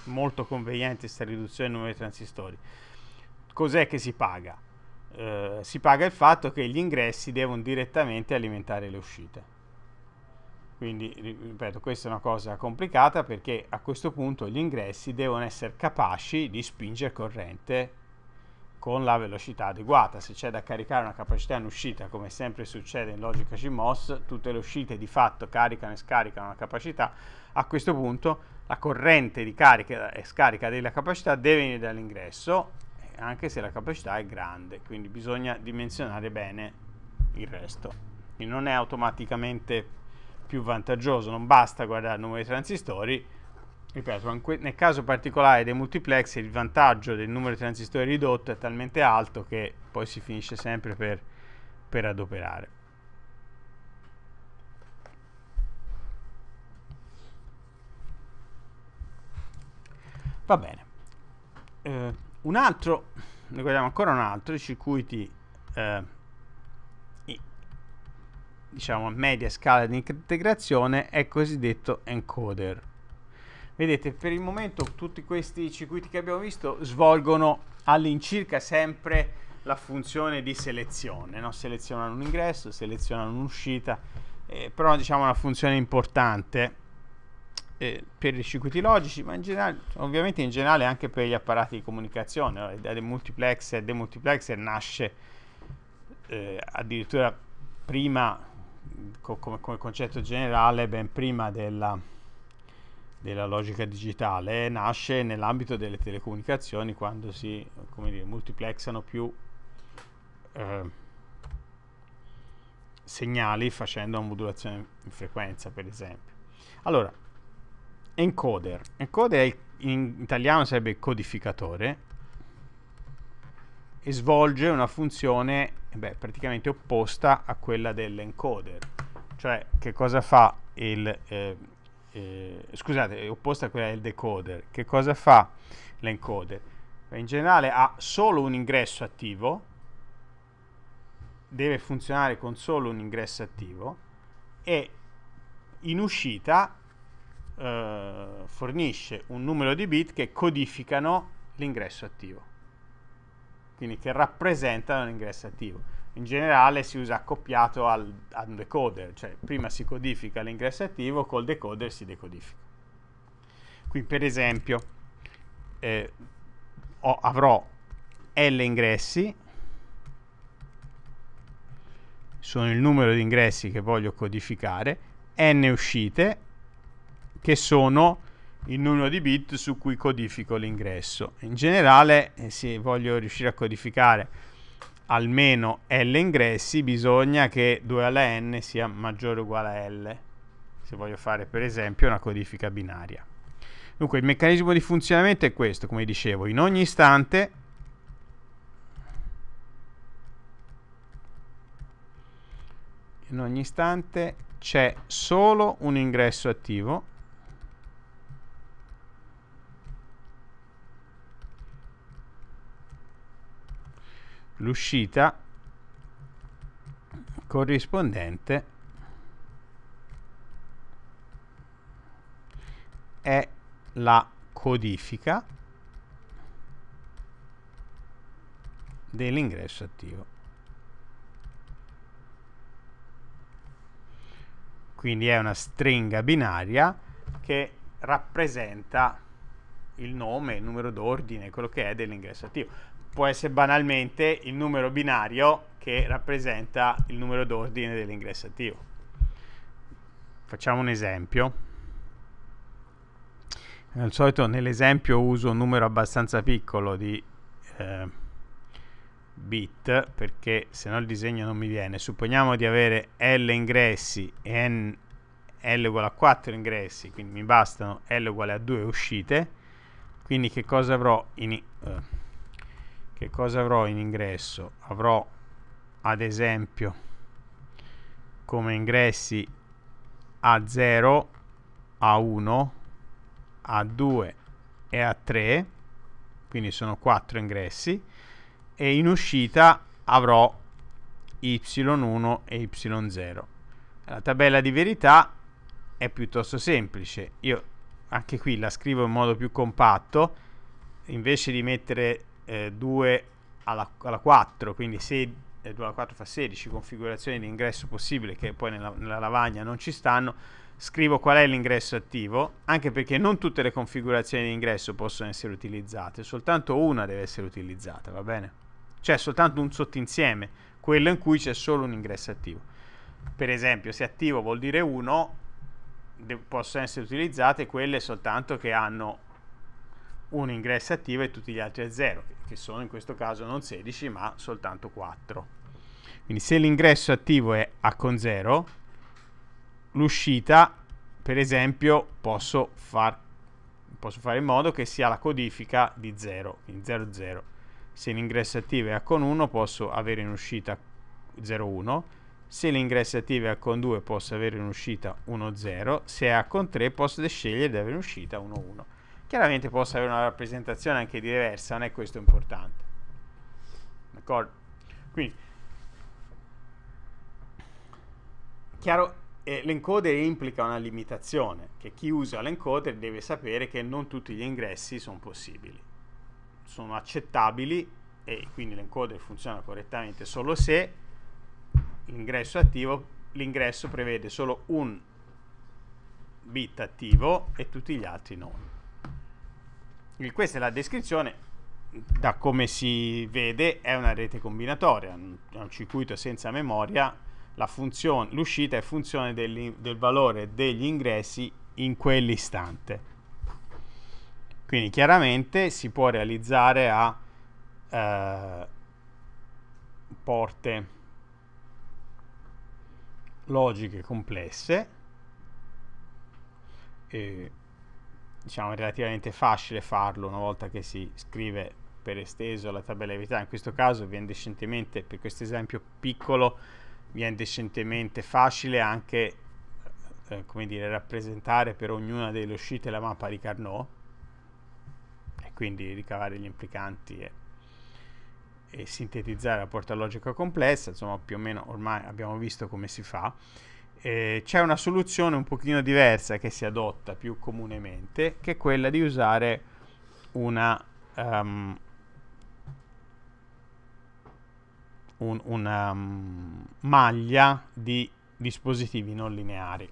S1: molto conveniente questa riduzione del numero di transistori cos'è che si paga? Eh, si paga il fatto che gli ingressi devono direttamente alimentare le uscite quindi, ripeto, questa è una cosa complicata perché a questo punto gli ingressi devono essere capaci di spingere corrente con la velocità adeguata. Se c'è da caricare una capacità in uscita, come sempre succede in logica CMOS, tutte le uscite di fatto caricano e scaricano la capacità, a questo punto la corrente di carica e scarica della capacità deve venire dall'ingresso, anche se la capacità è grande, quindi bisogna dimensionare bene il resto. Quindi non è automaticamente più vantaggioso, non basta guardare il numero di transistori, ripeto, nel caso particolare dei multiplex il vantaggio del numero di transistori ridotto è talmente alto che poi si finisce sempre per, per adoperare. Va bene. Eh, un altro, ne guardiamo ancora un altro, i circuiti... Eh, diciamo, media scala di integrazione è cosiddetto encoder. Vedete, per il momento tutti questi circuiti che abbiamo visto svolgono all'incirca sempre la funzione di selezione, no? selezionano un ingresso, selezionano un'uscita, eh, però diciamo una funzione importante eh, per i circuiti logici, ma in generale, ovviamente in generale anche per gli apparati di comunicazione, da del multiplexer, demultiplexer nasce eh, addirittura prima co come, come, concetto generale ben prima della, della logica digitale nasce nell'ambito delle telecomunicazioni quando si dire, multiplexano più eh, segnali facendo una modulazione in frequenza per esempio allora encoder encoder in italiano sarebbe codificatore e svolge una funzione beh, praticamente opposta a quella dell'encoder. Cioè, che cosa fa il... Eh, eh, scusate, è opposta a quella del decoder. Che cosa fa l'encoder? In generale ha solo un ingresso attivo, deve funzionare con solo un ingresso attivo e in uscita eh, fornisce un numero di bit che codificano l'ingresso attivo quindi che rappresentano l'ingresso attivo. In generale si usa accoppiato al, a decoder, cioè prima si codifica l'ingresso attivo, col decoder si decodifica. Qui per esempio eh, ho, avrò L ingressi, sono il numero di ingressi che voglio codificare, N uscite, che sono il numero di bit su cui codifico l'ingresso. In generale, eh, se voglio riuscire a codificare almeno L ingressi, bisogna che 2 alla n sia maggiore o uguale a L, se voglio fare per esempio una codifica binaria. Dunque, il meccanismo di funzionamento è questo, come dicevo, in ogni istante in ogni istante c'è solo un ingresso attivo l'uscita corrispondente è la codifica dell'ingresso attivo. Quindi è una stringa binaria che rappresenta il nome, il numero d'ordine, quello che è dell'ingresso attivo può essere banalmente il numero binario che rappresenta il numero d'ordine dell'ingresso attivo. Facciamo un esempio. Al solito nell'esempio uso un numero abbastanza piccolo di eh, bit perché se no il disegno non mi viene. Supponiamo di avere L ingressi e N, L uguale a 4 ingressi, quindi mi bastano L uguale a 2 uscite. Quindi che cosa avrò in... Eh, che cosa avrò in ingresso? Avrò ad esempio come ingressi A0, A1, A2 e A3, quindi sono 4 ingressi, e in uscita avrò Y1 e Y0. La tabella di verità è piuttosto semplice, io anche qui la scrivo in modo più compatto, invece di mettere eh, 2 alla, alla, 4, quindi 6, 2 eh, alla 4 fa 16 configurazioni di ingresso possibile che poi nella, nella lavagna non ci stanno, scrivo qual è l'ingresso attivo, anche perché non tutte le configurazioni di ingresso possono essere utilizzate, soltanto una deve essere utilizzata, va bene? Cioè soltanto un sottinsieme, quello in cui c'è solo un ingresso attivo. Per esempio, se attivo vuol dire 1, possono essere utilizzate quelle soltanto che hanno un ingresso attivo e tutti gli altri a 0 che sono in questo caso non 16 ma soltanto 4. Quindi se l'ingresso attivo è A con 0, l'uscita per esempio posso, far, posso, fare in modo che sia la codifica di 0, quindi 0, 0. Se l'ingresso attivo è A con 1 posso avere in uscita 0, 1. Se l'ingresso attivo è A con 2 posso avere in uscita 1, 0. Se è A con 3 posso scegliere di avere in uscita 1, 1. Chiaramente possa avere una rappresentazione anche diversa, non è questo importante. D'accordo? Quindi, chiaro, eh, l'encoder implica una limitazione, che chi usa l'encoder deve sapere che non tutti gli ingressi sono possibili, sono accettabili e quindi l'encoder funziona correttamente solo se l'ingresso attivo l'ingresso prevede solo un bit attivo e tutti gli altri non questa è la descrizione. Da come si vede è una rete combinatoria, è un circuito senza memoria, funzione, l'uscita è funzione del, del valore degli ingressi in quell'istante. Quindi chiaramente si può realizzare a eh, porte logiche complesse. E diciamo, relativamente facile farlo una volta che si scrive per esteso la tabella di verità. In questo caso viene decentemente, per questo esempio piccolo, viene decentemente facile anche eh, eh, come dire, rappresentare per ognuna delle uscite la mappa di Carnot e quindi ricavare gli implicanti e, e sintetizzare la porta logica complessa, insomma più o meno ormai abbiamo visto come si fa eh, c'è una soluzione un pochino diversa che si adotta più comunemente, che è quella di usare una, um, un, una um, maglia di dispositivi non lineari.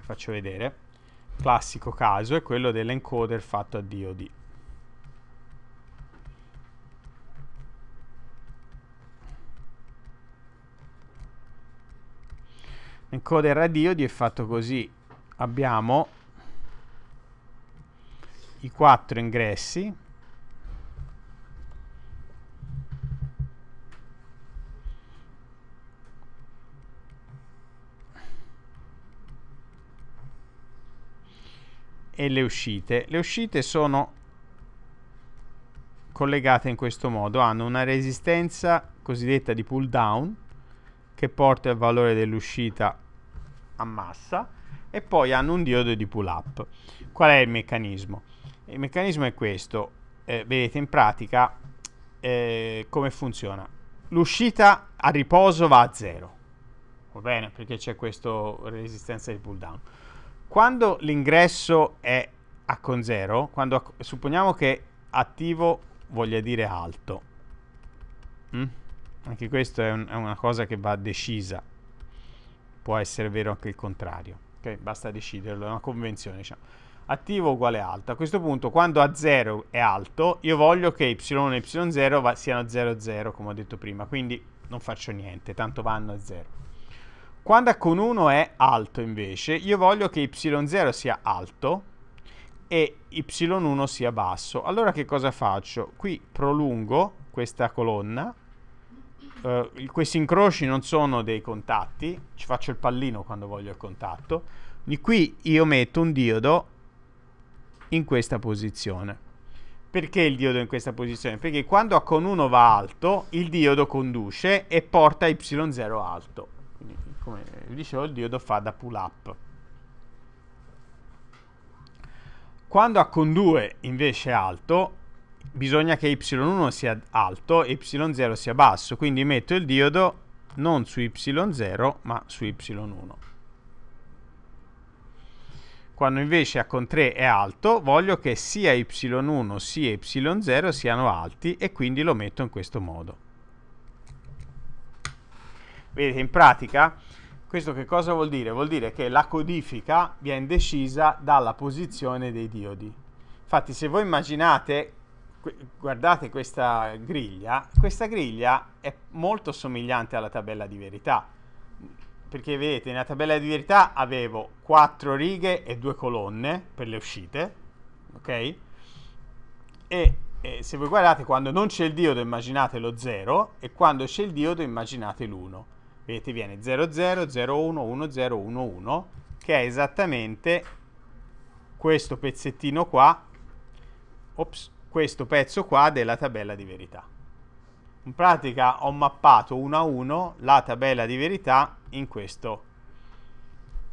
S1: faccio vedere. Il classico caso è quello dell'encoder fatto a DOD. encoder radiodi è fatto così abbiamo i quattro ingressi e le uscite le uscite sono collegate in questo modo hanno una resistenza cosiddetta di pull down che porta il valore dell'uscita a massa e poi hanno un diodo di pull up. Qual è il meccanismo? Il meccanismo è questo, eh, vedete in pratica eh, come funziona. L'uscita a riposo va a zero, va bene? Perché c'è questa resistenza di pull down. Quando l'ingresso è a con 0, quando supponiamo che attivo voglia dire alto, mm? Anche questo è, un, è, una cosa che va decisa. Può essere vero anche il contrario. Okay? Basta deciderlo, è una convenzione. Diciamo. Attivo uguale alto. A questo punto, quando A0 è alto, io voglio che Y e Y0 va, siano 0, 0, come ho detto prima. Quindi non faccio niente, tanto vanno a 0. Quando A con 1 è alto, invece, io voglio che Y0 sia alto e Y1 sia basso. Allora che cosa faccio? Qui prolungo questa colonna uh, questi incroci non sono dei contatti, ci faccio il pallino quando voglio il contatto, di qui io metto un diodo in questa posizione. Perché il diodo in questa posizione? Perché quando A con 1 va alto, il diodo conduce e porta Y0 alto. Quindi, come vi dicevo, il diodo fa da pull up. Quando A con 2 invece è alto, bisogna che y1 sia alto e y0 sia basso, quindi metto il diodo non su y0 ma su y1. Quando invece a con 3 è alto, voglio che sia y1 sia y0 siano alti e quindi lo metto in questo modo. Vedete, in pratica questo che cosa vuol dire? Vuol dire che la codifica viene decisa dalla posizione dei diodi. Infatti se voi immaginate guardate questa griglia, questa griglia è molto somigliante alla tabella di verità, perché vedete nella tabella di verità avevo quattro righe e due colonne per le uscite, ok? E, e se voi guardate quando non c'è il diodo immaginate lo 0 e quando c'è il diodo immaginate l'1. Vedete viene 0 0 1 0 1 1 che è esattamente questo pezzettino qua. Ops, questo pezzo qua della tabella di verità. In pratica ho mappato uno a uno la tabella di verità in questo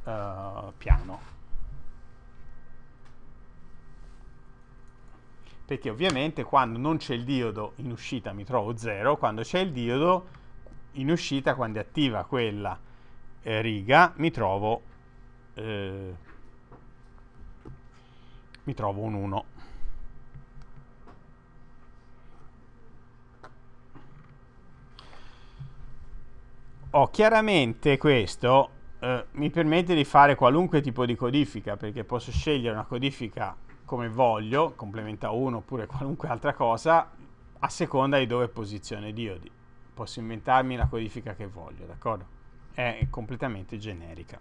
S1: uh, piano. Perché ovviamente quando non c'è il diodo in uscita mi trovo 0, quando c'è il diodo in uscita quando è attiva quella eh, riga mi trovo, eh, mi trovo un 1. oh, chiaramente questo eh, mi permette di fare qualunque tipo di codifica, perché posso scegliere una codifica come voglio, complementa 1 oppure qualunque altra cosa, a seconda di dove posiziono i diodi. Posso inventarmi la codifica che voglio, d'accordo? È completamente generica.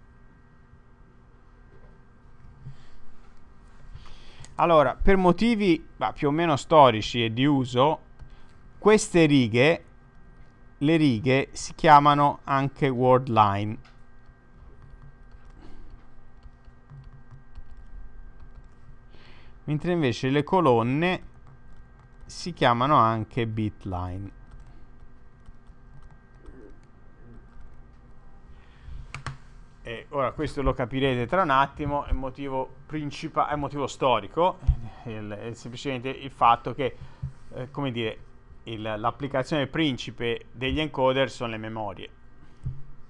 S1: Allora, per motivi bah, più o meno storici e di uso, queste righe le righe si chiamano anche word line. Mentre invece le colonne si chiamano anche bit line. E ora questo lo capirete tra un attimo, è motivo, principa- è motivo storico, è semplicemente il fatto che, eh, come dire, il, l'applicazione principe degli encoder sono le memorie,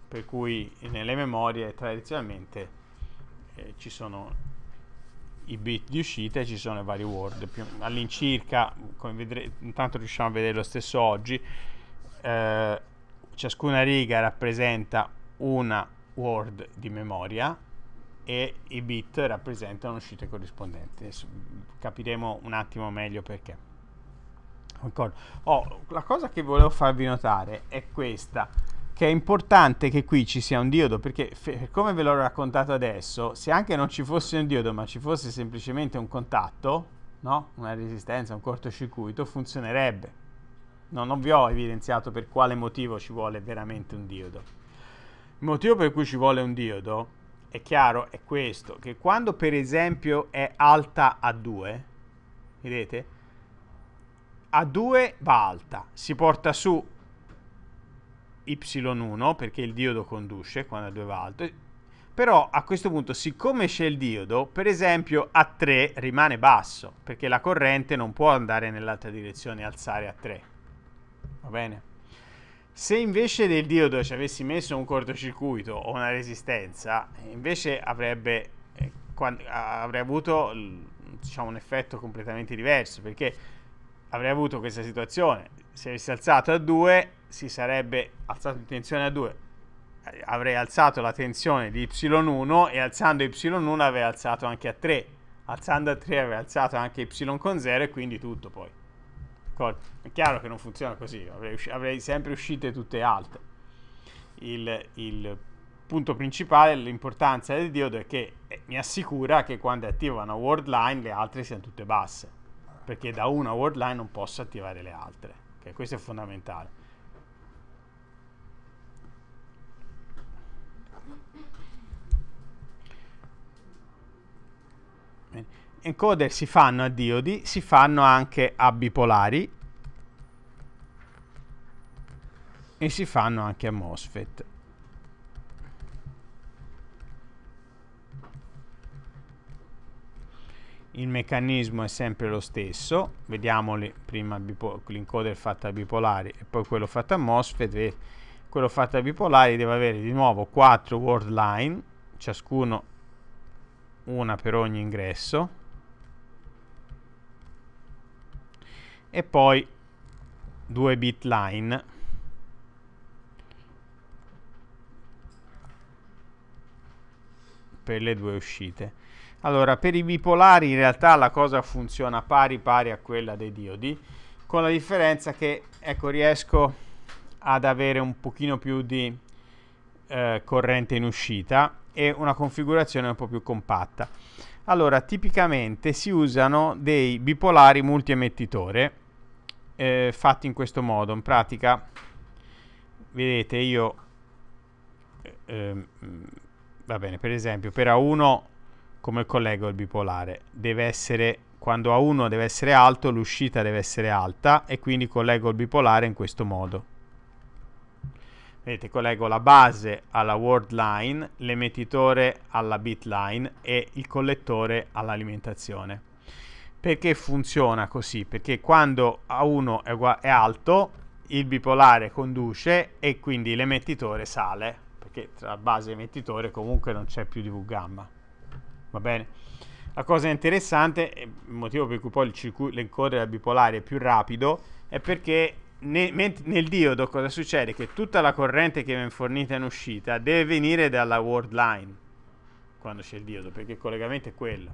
S1: per cui nelle memorie tradizionalmente eh, ci sono i bit di uscita e ci sono i vari word più, all'incirca come vedrete intanto riusciamo a vedere lo stesso oggi eh, ciascuna riga rappresenta una word di memoria e i bit rappresentano uscite corrispondenti Adesso capiremo un attimo meglio perché concordo. Oh, la cosa che volevo farvi notare è questa, che è importante che qui ci sia un diodo, perché f- come ve l'ho raccontato adesso, se anche non ci fosse un diodo, ma ci fosse semplicemente un contatto, no? una resistenza, un cortocircuito, funzionerebbe. non vi ho evidenziato per quale motivo ci vuole veramente un diodo. Il motivo per cui ci vuole un diodo è chiaro è questo, che quando per esempio è alta a 2, vedete, a 2 va alta, si porta su y1 perché il diodo conduce quando a 2 va alto, però a questo punto siccome c'è il diodo, per esempio a 3 rimane basso perché la corrente non può andare nell'altra direzione e alzare a 3, va bene? Se invece del diodo ci avessi messo un cortocircuito o una resistenza, invece avrebbe, eh, quando, avrei avuto diciamo, un effetto completamente diverso perché avrei avuto questa situazione, se avessi alzato a 2 si sarebbe alzato in tensione a 2, eh, avrei alzato la tensione di y1 e alzando y1 avrei alzato anche a 3, alzando a 3 avrei alzato anche y con 0 e quindi tutto poi. D'accordo? È chiaro che non funziona così, avrei, avrei sempre uscite tutte alte. Il, il punto principale, l'importanza del diodo è che eh, mi assicura che quando è attiva una word line le altre siano tutte basse perché da una word line non posso attivare le altre. Okay? Questo è fondamentale. encoder si fanno a diodi, si fanno anche a bipolari e si fanno anche a MOSFET. il meccanismo è sempre lo stesso vediamoli prima l'encoder fatta a bipolari e poi quello fatto a MOSFET quello fatto a bipolari deve avere di nuovo 4 word line ciascuno una per ogni ingresso e poi 2 bit line per le due uscite allora, per i bipolari in realtà la cosa funziona pari pari a quella dei diodi, con la differenza che ecco, riesco ad avere un pochino più di eh, corrente in uscita e una configurazione un po' più compatta. Allora, tipicamente si usano dei bipolari multiemettitore eh, fatti in questo modo. In pratica, vedete, io... Eh, ehm, va bene, per esempio, per A1 come collego il bipolare. Deve essere, quando A1 deve essere alto, l'uscita deve essere alta e quindi collego il bipolare in questo modo. Vedete, collego la base alla word line, l'emettitore alla bit line e il collettore all'alimentazione. Perché funziona così? Perché quando A1 è, è alto, il bipolare conduce e quindi l'emettitore sale, perché tra base e emettitore comunque non c'è più di V gamma va bene? La cosa interessante, il motivo per cui poi l'encoder bipolare è più rapido, è perché nel, nel diodo cosa succede? Che tutta la corrente che viene fornita in uscita deve venire dalla world line, quando c'è il diodo, perché il collegamento è quello.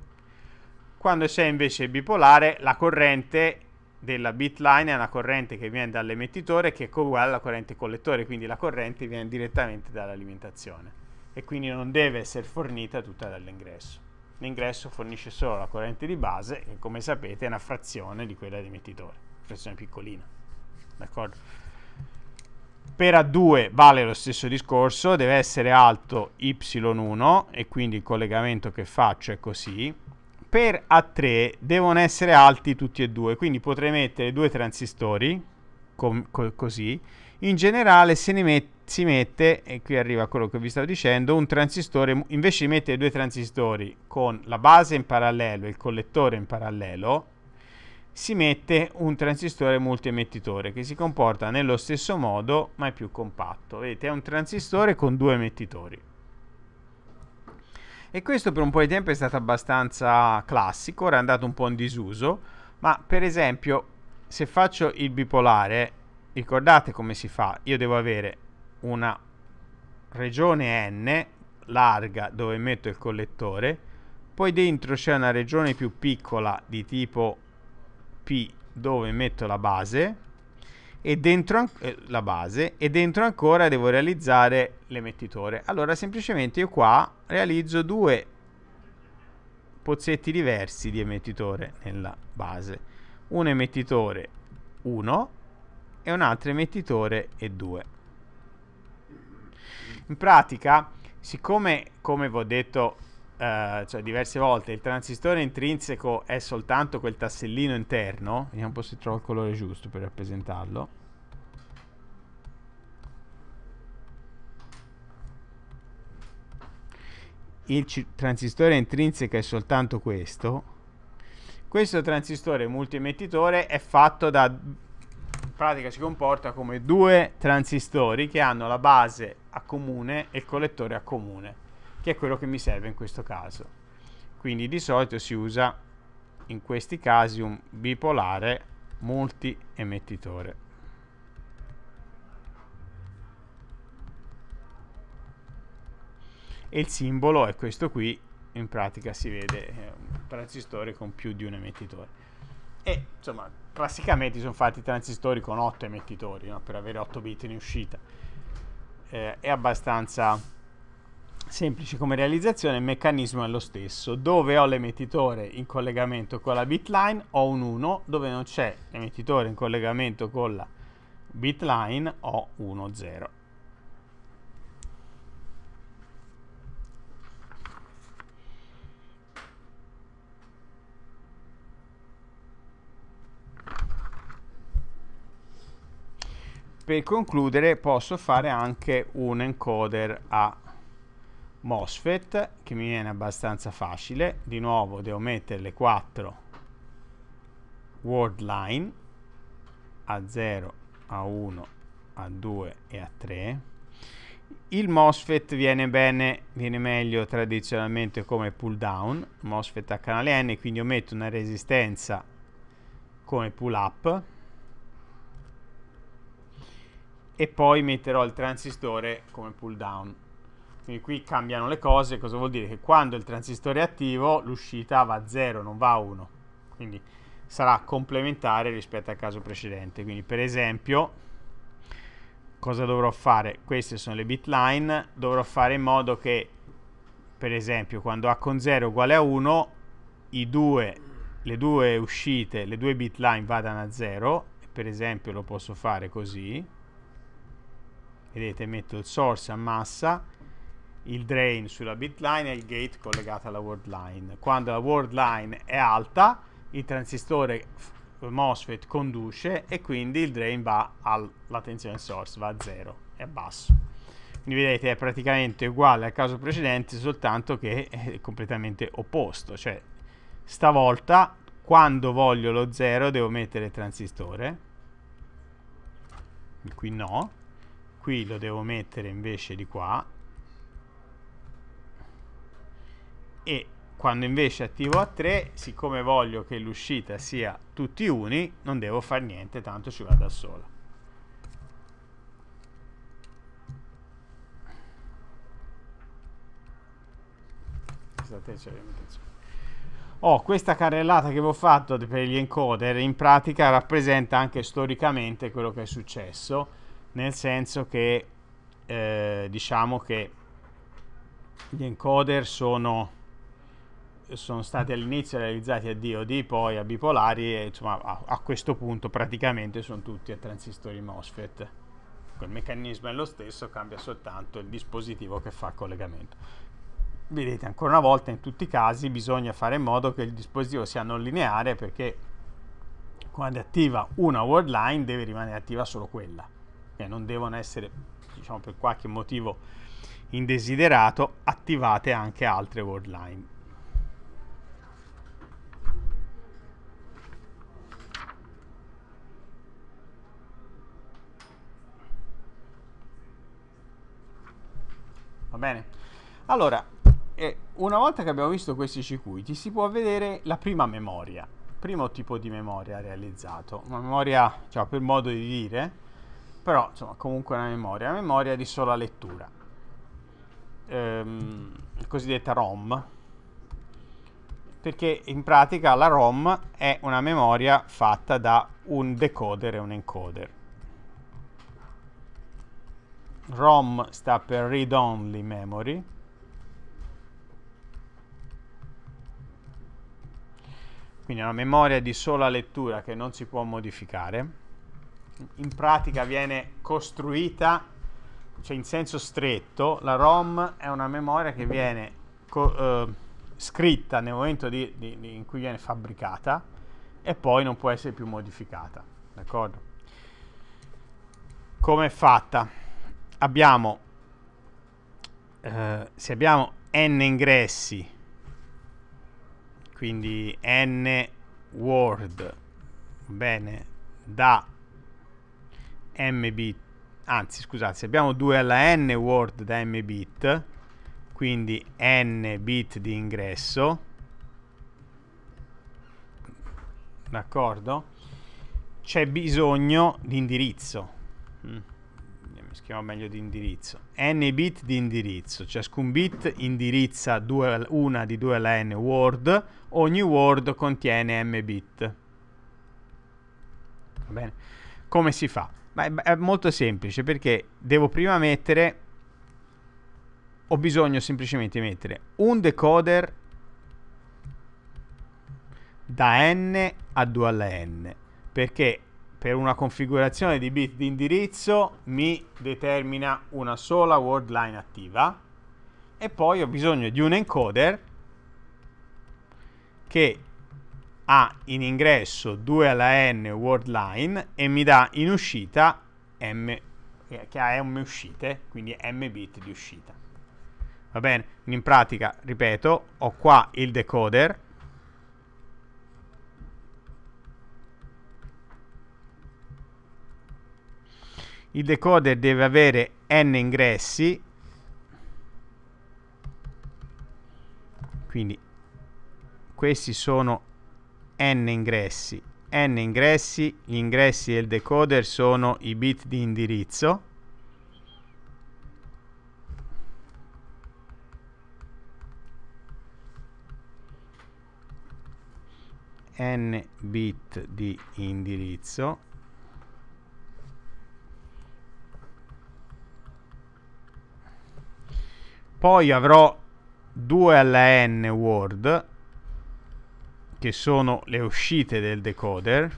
S1: Quando c'è invece bipolare, la corrente della bitline è una corrente che viene dall'emettitore che è uguale alla corrente collettore, quindi la corrente viene direttamente dall'alimentazione e quindi non deve essere fornita tutta dall'ingresso l'ingresso fornisce solo la corrente di base che come sapete è una frazione di quella dell'emettitore, frazione piccolina, d'accordo? Per A2 vale lo stesso discorso, deve essere alto Y1 e quindi il collegamento che faccio è così. Per A3 devono essere alti tutti e due, quindi potrei mettere due transistori, così, in generale se ne mette si mette, e qui arriva quello che vi stavo dicendo, un transistore, invece di mettere due transistori con la base in parallelo e il collettore in parallelo, si mette un transistore multiemettitore che si comporta nello stesso modo ma è più compatto. Vedete, è un transistore con due emettitori. E questo per un po' di tempo è stato abbastanza classico, ora è andato un po' in disuso, ma per esempio se faccio il bipolare ricordate come si fa? Io devo avere una regione n larga dove metto il collettore, poi dentro c'è una regione più piccola di tipo P dove metto la base e dentro eh, la base e dentro ancora devo realizzare l'emettitore. Allora semplicemente io qua realizzo due pozzetti diversi di emettitore nella base. Un emettitore 1 e un altro emettitore e 2. In pratica, siccome, come vi ho detto eh, cioè diverse volte, il transistore intrinseco è soltanto quel tassellino interno, vediamo un po' se trovo il colore giusto per rappresentarlo, il transistore intrinseco è soltanto questo, questo transistore multiemettitore è fatto da pratica si comporta come due transistori che hanno la base a comune e il collettore a comune, che è quello che mi serve in questo caso. Quindi di solito si usa in questi casi un bipolare multi-emettitore. E il simbolo è questo qui, in pratica si vede eh, un transistore con più di un emettitore. E insomma classicamente sono fatti transistori con 8 emettitori no? per avere 8 bit in uscita eh, è abbastanza semplice come realizzazione il meccanismo è lo stesso dove ho l'emettitore in collegamento con la bitline ho un 1 dove non c'è l'emettitore in collegamento con la bitline ho 1 0 per concludere posso fare anche un encoder a MOSFET che mi viene abbastanza facile di nuovo devo mettere le 4 word line a 0 a 1 a 2 e a 3 il MOSFET viene bene viene meglio tradizionalmente come pull down MOSFET a canale N quindi io metto una resistenza come pull up e poi metterò il transistore come pull down. Quindi qui cambiano le cose, cosa vuol dire? Che quando il transistore è attivo l'uscita va a 0, non va a 1. Quindi sarà complementare rispetto al caso precedente. Quindi per esempio cosa dovrò fare? Queste sono le bit line, dovrò fare in modo che per esempio quando A con 0 è uguale a 1 due, le due uscite, le due bit line vadano a 0 per esempio lo posso fare così vedete metto il source a massa il drain sulla bit line e il gate collegato alla word line quando la word line è alta il transistore MOSFET conduce e quindi il drain va alla tensione source va a zero, è basso quindi vedete è praticamente uguale al caso precedente soltanto che è completamente opposto cioè stavolta quando voglio lo zero devo mettere il transistore qui no qui lo devo mettere invece di qua e quando invece attivo a 3 siccome voglio che l'uscita sia tutti uni non devo fare niente tanto ci va da sola Oh, questa carrellata che vi ho fatto per gli encoder in pratica rappresenta anche storicamente quello che è successo nel senso che eh, diciamo che gli encoder sono, sono stati all'inizio realizzati a DOD, poi a bipolari e insomma a, a questo punto praticamente sono tutti a transistori MOSFET. Il meccanismo è lo stesso, cambia soltanto il dispositivo che fa il collegamento. Vedete, ancora una volta in tutti i casi bisogna fare in modo che il dispositivo sia non lineare perché quando è attiva una word line deve rimanere attiva solo quella eh, non devono essere, diciamo, per qualche motivo indesiderato, attivate anche altre word line. Va bene? Allora, eh, una volta che abbiamo visto questi circuiti, si può vedere la prima memoria, primo tipo di memoria realizzato, una memoria, cioè, per modo di dire, però insomma comunque è una memoria, una memoria di sola lettura, ehm, cosiddetta ROM, perché in pratica la ROM è una memoria fatta da un decoder e un encoder. ROM sta per Read Only Memory, quindi è una memoria di sola lettura che non si può modificare in pratica viene costruita, cioè in senso stretto, la ROM è una memoria che viene eh, scritta nel momento di, di, di in cui viene fabbricata e poi non può essere più modificata, d'accordo? Come è fatta? Abbiamo, eh, se abbiamo n ingressi, quindi n word, bene, da mbit, anzi scusate, se abbiamo 2 alla n word da mbit, quindi n bit di ingresso, d'accordo? C'è bisogno di indirizzo. Mm. Si chiama meglio di indirizzo. n bit di indirizzo. Ciascun bit indirizza due, una di 2 alla n word. Ogni word contiene m bit. Va bene? Come si fa? Ma è, è molto semplice perché devo prima mettere, ho bisogno semplicemente di mettere un decoder da n a 2 alla n perché per una configurazione di bit di indirizzo mi determina una sola word line attiva e poi ho bisogno di un encoder che ha in ingresso 2 alla n word line e mi dà in uscita m eh, che ha m uscite, quindi m bit di uscita. Va bene? In pratica, ripeto, ho qua il decoder il decoder deve avere n ingressi quindi questi sono n ingressi. n ingressi, gli ingressi del decoder sono i bit di indirizzo. n bit di indirizzo poi avrò 2 alla n word che sono le uscite del decoder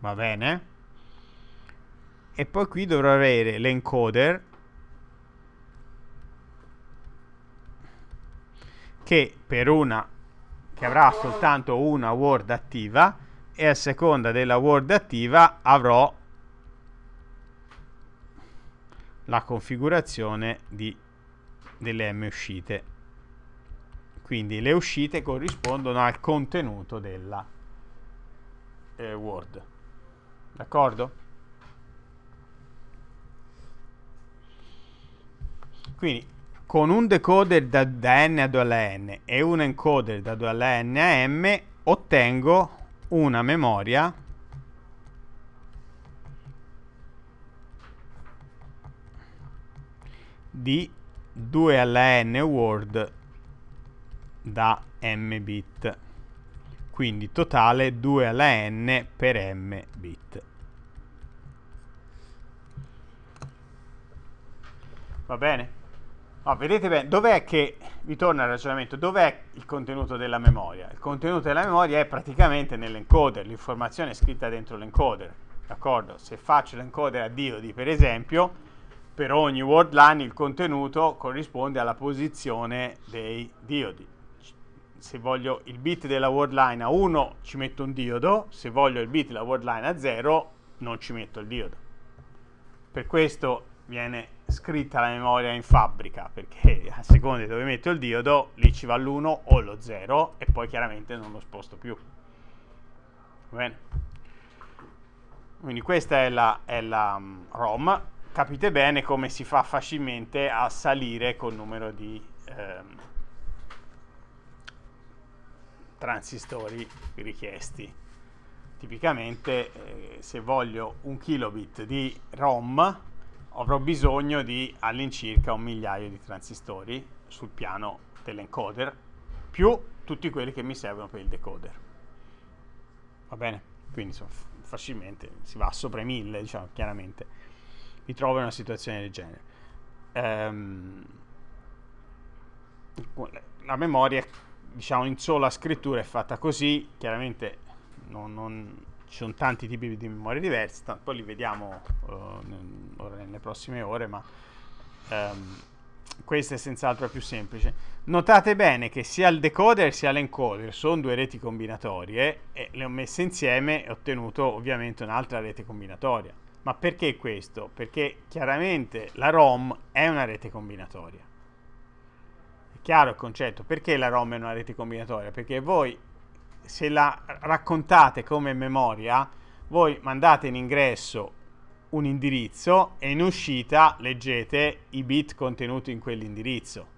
S1: va bene e poi qui dovrò avere l'encoder che per una che avrà soltanto una word attiva e a seconda della word attiva avrò la configurazione di, delle m uscite quindi le uscite corrispondono al contenuto della eh, Word. D'accordo? Quindi con un decoder da, da, N a 2 alla N e un encoder da 2 alla N a M ottengo una memoria di 2 alla N Word da m bit quindi totale 2 alla n per m bit va bene? Oh, vedete bene, dov'è che, vi torna al ragionamento, dov'è il contenuto della memoria? Il contenuto della memoria è praticamente nell'encoder, l'informazione è scritta dentro l'encoder, d'accordo? Se faccio l'encoder a diodi, per esempio, per ogni word line il contenuto corrisponde alla posizione dei diodi se voglio il bit della word line a 1 ci metto un diodo, se voglio il bit della word line a 0 non ci metto il diodo. Per questo viene scritta la memoria in fabbrica, perché a seconda di dove metto il diodo, lì ci va l'1 o lo 0 e poi chiaramente non lo sposto più. Bene. Quindi questa è la, è la um, ROM. Capite bene come si fa facilmente a salire col numero di... Um, transistori richiesti. Tipicamente eh, se voglio un kilobit di ROM avrò bisogno di all'incirca un migliaio di transistori sul piano dell'encoder più tutti quelli che mi servono per il decoder. Va bene? Quindi so, facilmente si va sopra i mille, diciamo, chiaramente. Mi trovo in una situazione del genere. Um, la memoria diciamo in sola scrittura è fatta così, chiaramente non, non, ci sono tanti tipi di memoria diversi, poi li vediamo uh, nelle prossime ore, ma um, ehm, questa è senz'altro più semplice. Notate bene che sia il decoder sia l'encoder sono due reti combinatorie e le ho messe insieme e ho ottenuto ovviamente un'altra rete combinatoria. Ma perché questo? Perché chiaramente la ROM è una rete combinatoria chiaro il concetto, perché la ROM è una rete combinatoria? Perché voi se la raccontate come memoria, voi mandate in ingresso un indirizzo e in uscita leggete i bit contenuti in quell'indirizzo.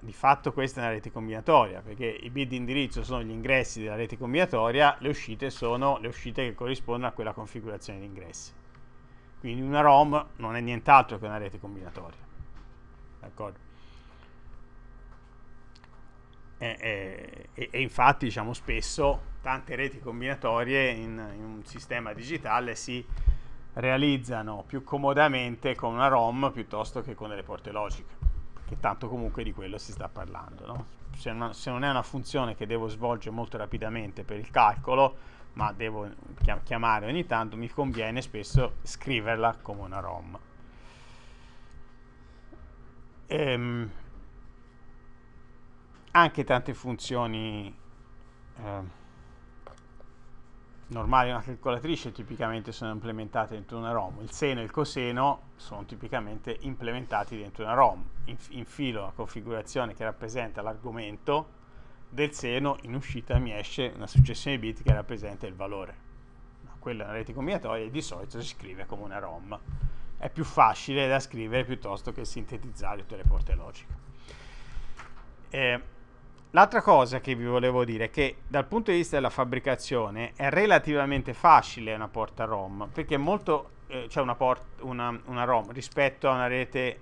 S1: Di fatto questa è una rete combinatoria, perché i bit di indirizzo sono gli ingressi della rete combinatoria, le uscite sono le uscite che corrispondono a quella configurazione di ingressi. Quindi una ROM non è nient'altro che una rete combinatoria. D'accordo? e, eh, eh, e, e, infatti diciamo spesso tante reti combinatorie in, in, un sistema digitale si realizzano più comodamente con una ROM piuttosto che con delle porte logiche che tanto comunque di quello si sta parlando no? se, una, se, non è una funzione che devo svolgere molto rapidamente per il calcolo ma devo chiamare ogni tanto mi conviene spesso scriverla come una ROM ehm, anche tante funzioni eh, normali una calcolatrice tipicamente sono implementate dentro una ROM, il seno e il coseno sono tipicamente implementati dentro una ROM, Inf infilo la configurazione che rappresenta l'argomento del seno, in uscita mi esce una successione di bit che rappresenta il valore. Quella è una rete combinatoria e di solito si scrive come una ROM. È più facile da scrivere piuttosto che sintetizzare tutte le porte logiche. Eh, L'altra cosa che vi volevo dire è che dal punto di vista della fabbricazione è relativamente facile una porta ROM, perché è molto, eh, cioè una, port- una, una, ROM rispetto a una rete,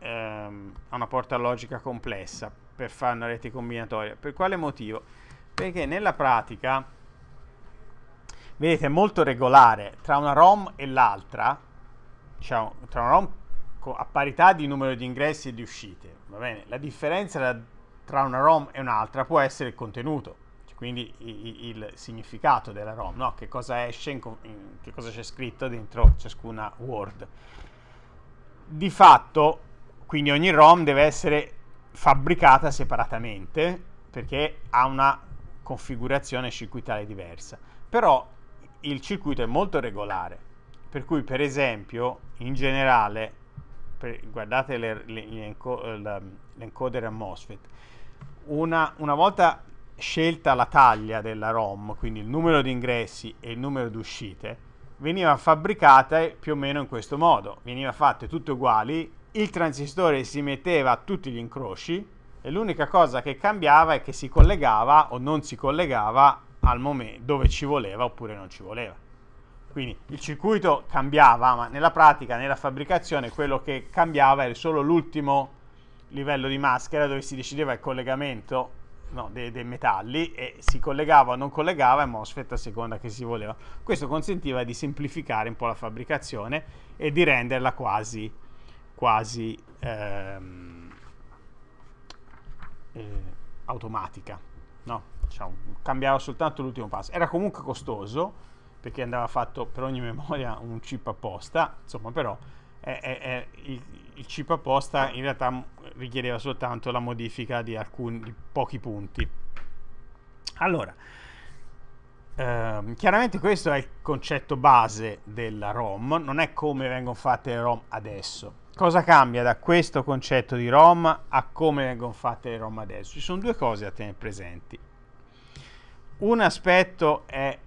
S1: ehm, a una porta logica complessa per fare una rete combinatoria. Per quale motivo? Perché nella pratica, vedete, è molto regolare tra una ROM e l'altra, cioè tra una ROM a parità di numero di ingressi e di uscite, va bene? La differenza da tra una ROM e un'altra può essere il contenuto, cioè quindi il significato della ROM, no? che cosa esce, in, in, che cosa c'è scritto dentro ciascuna Word. Di fatto, quindi ogni ROM deve essere fabbricata separatamente perché ha una configurazione circuitale diversa, però il circuito è molto regolare, per cui per esempio in generale per, guardate l'encoder a MOSFET, una, una volta scelta la taglia della ROM, quindi il numero di ingressi e il numero di uscite, veniva fabbricata più o meno in questo modo. Veniva fatte tutte uguali, il transistore si metteva a tutti gli incroci e l'unica cosa che cambiava è che si collegava o non si collegava al momento dove ci voleva oppure non ci voleva. Quindi il circuito cambiava, ma nella pratica, nella fabbricazione, quello che cambiava era solo l'ultimo livello di maschera dove si decideva il collegamento no, dei, dei, metalli e si collegava o non collegava e MOSFET a seconda che si voleva. Questo consentiva di semplificare un po' la fabbricazione e di renderla quasi, quasi ehm, eh, automatica. No? Cioè, cambiava soltanto l'ultimo passo. Era comunque costoso perché andava fatto per ogni memoria un chip apposta, insomma però eh, eh, il, il chip apposta in realtà richiedeva soltanto la modifica di, alcuni, di pochi punti. Allora, ehm, chiaramente questo è il concetto base della ROM, non è come vengono fatte le ROM adesso. Cosa cambia da questo concetto di ROM a come vengono fatte le ROM adesso? Ci sono due cose da tenere presenti. Un aspetto è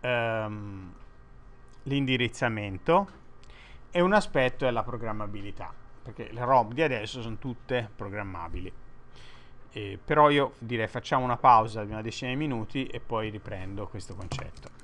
S1: ehm, l'indirizzamento e un aspetto è la programmabilità perché le ROM di adesso sono tutte programmabili. Eh, però io direi facciamo una pausa di una decina di minuti e poi riprendo questo concetto.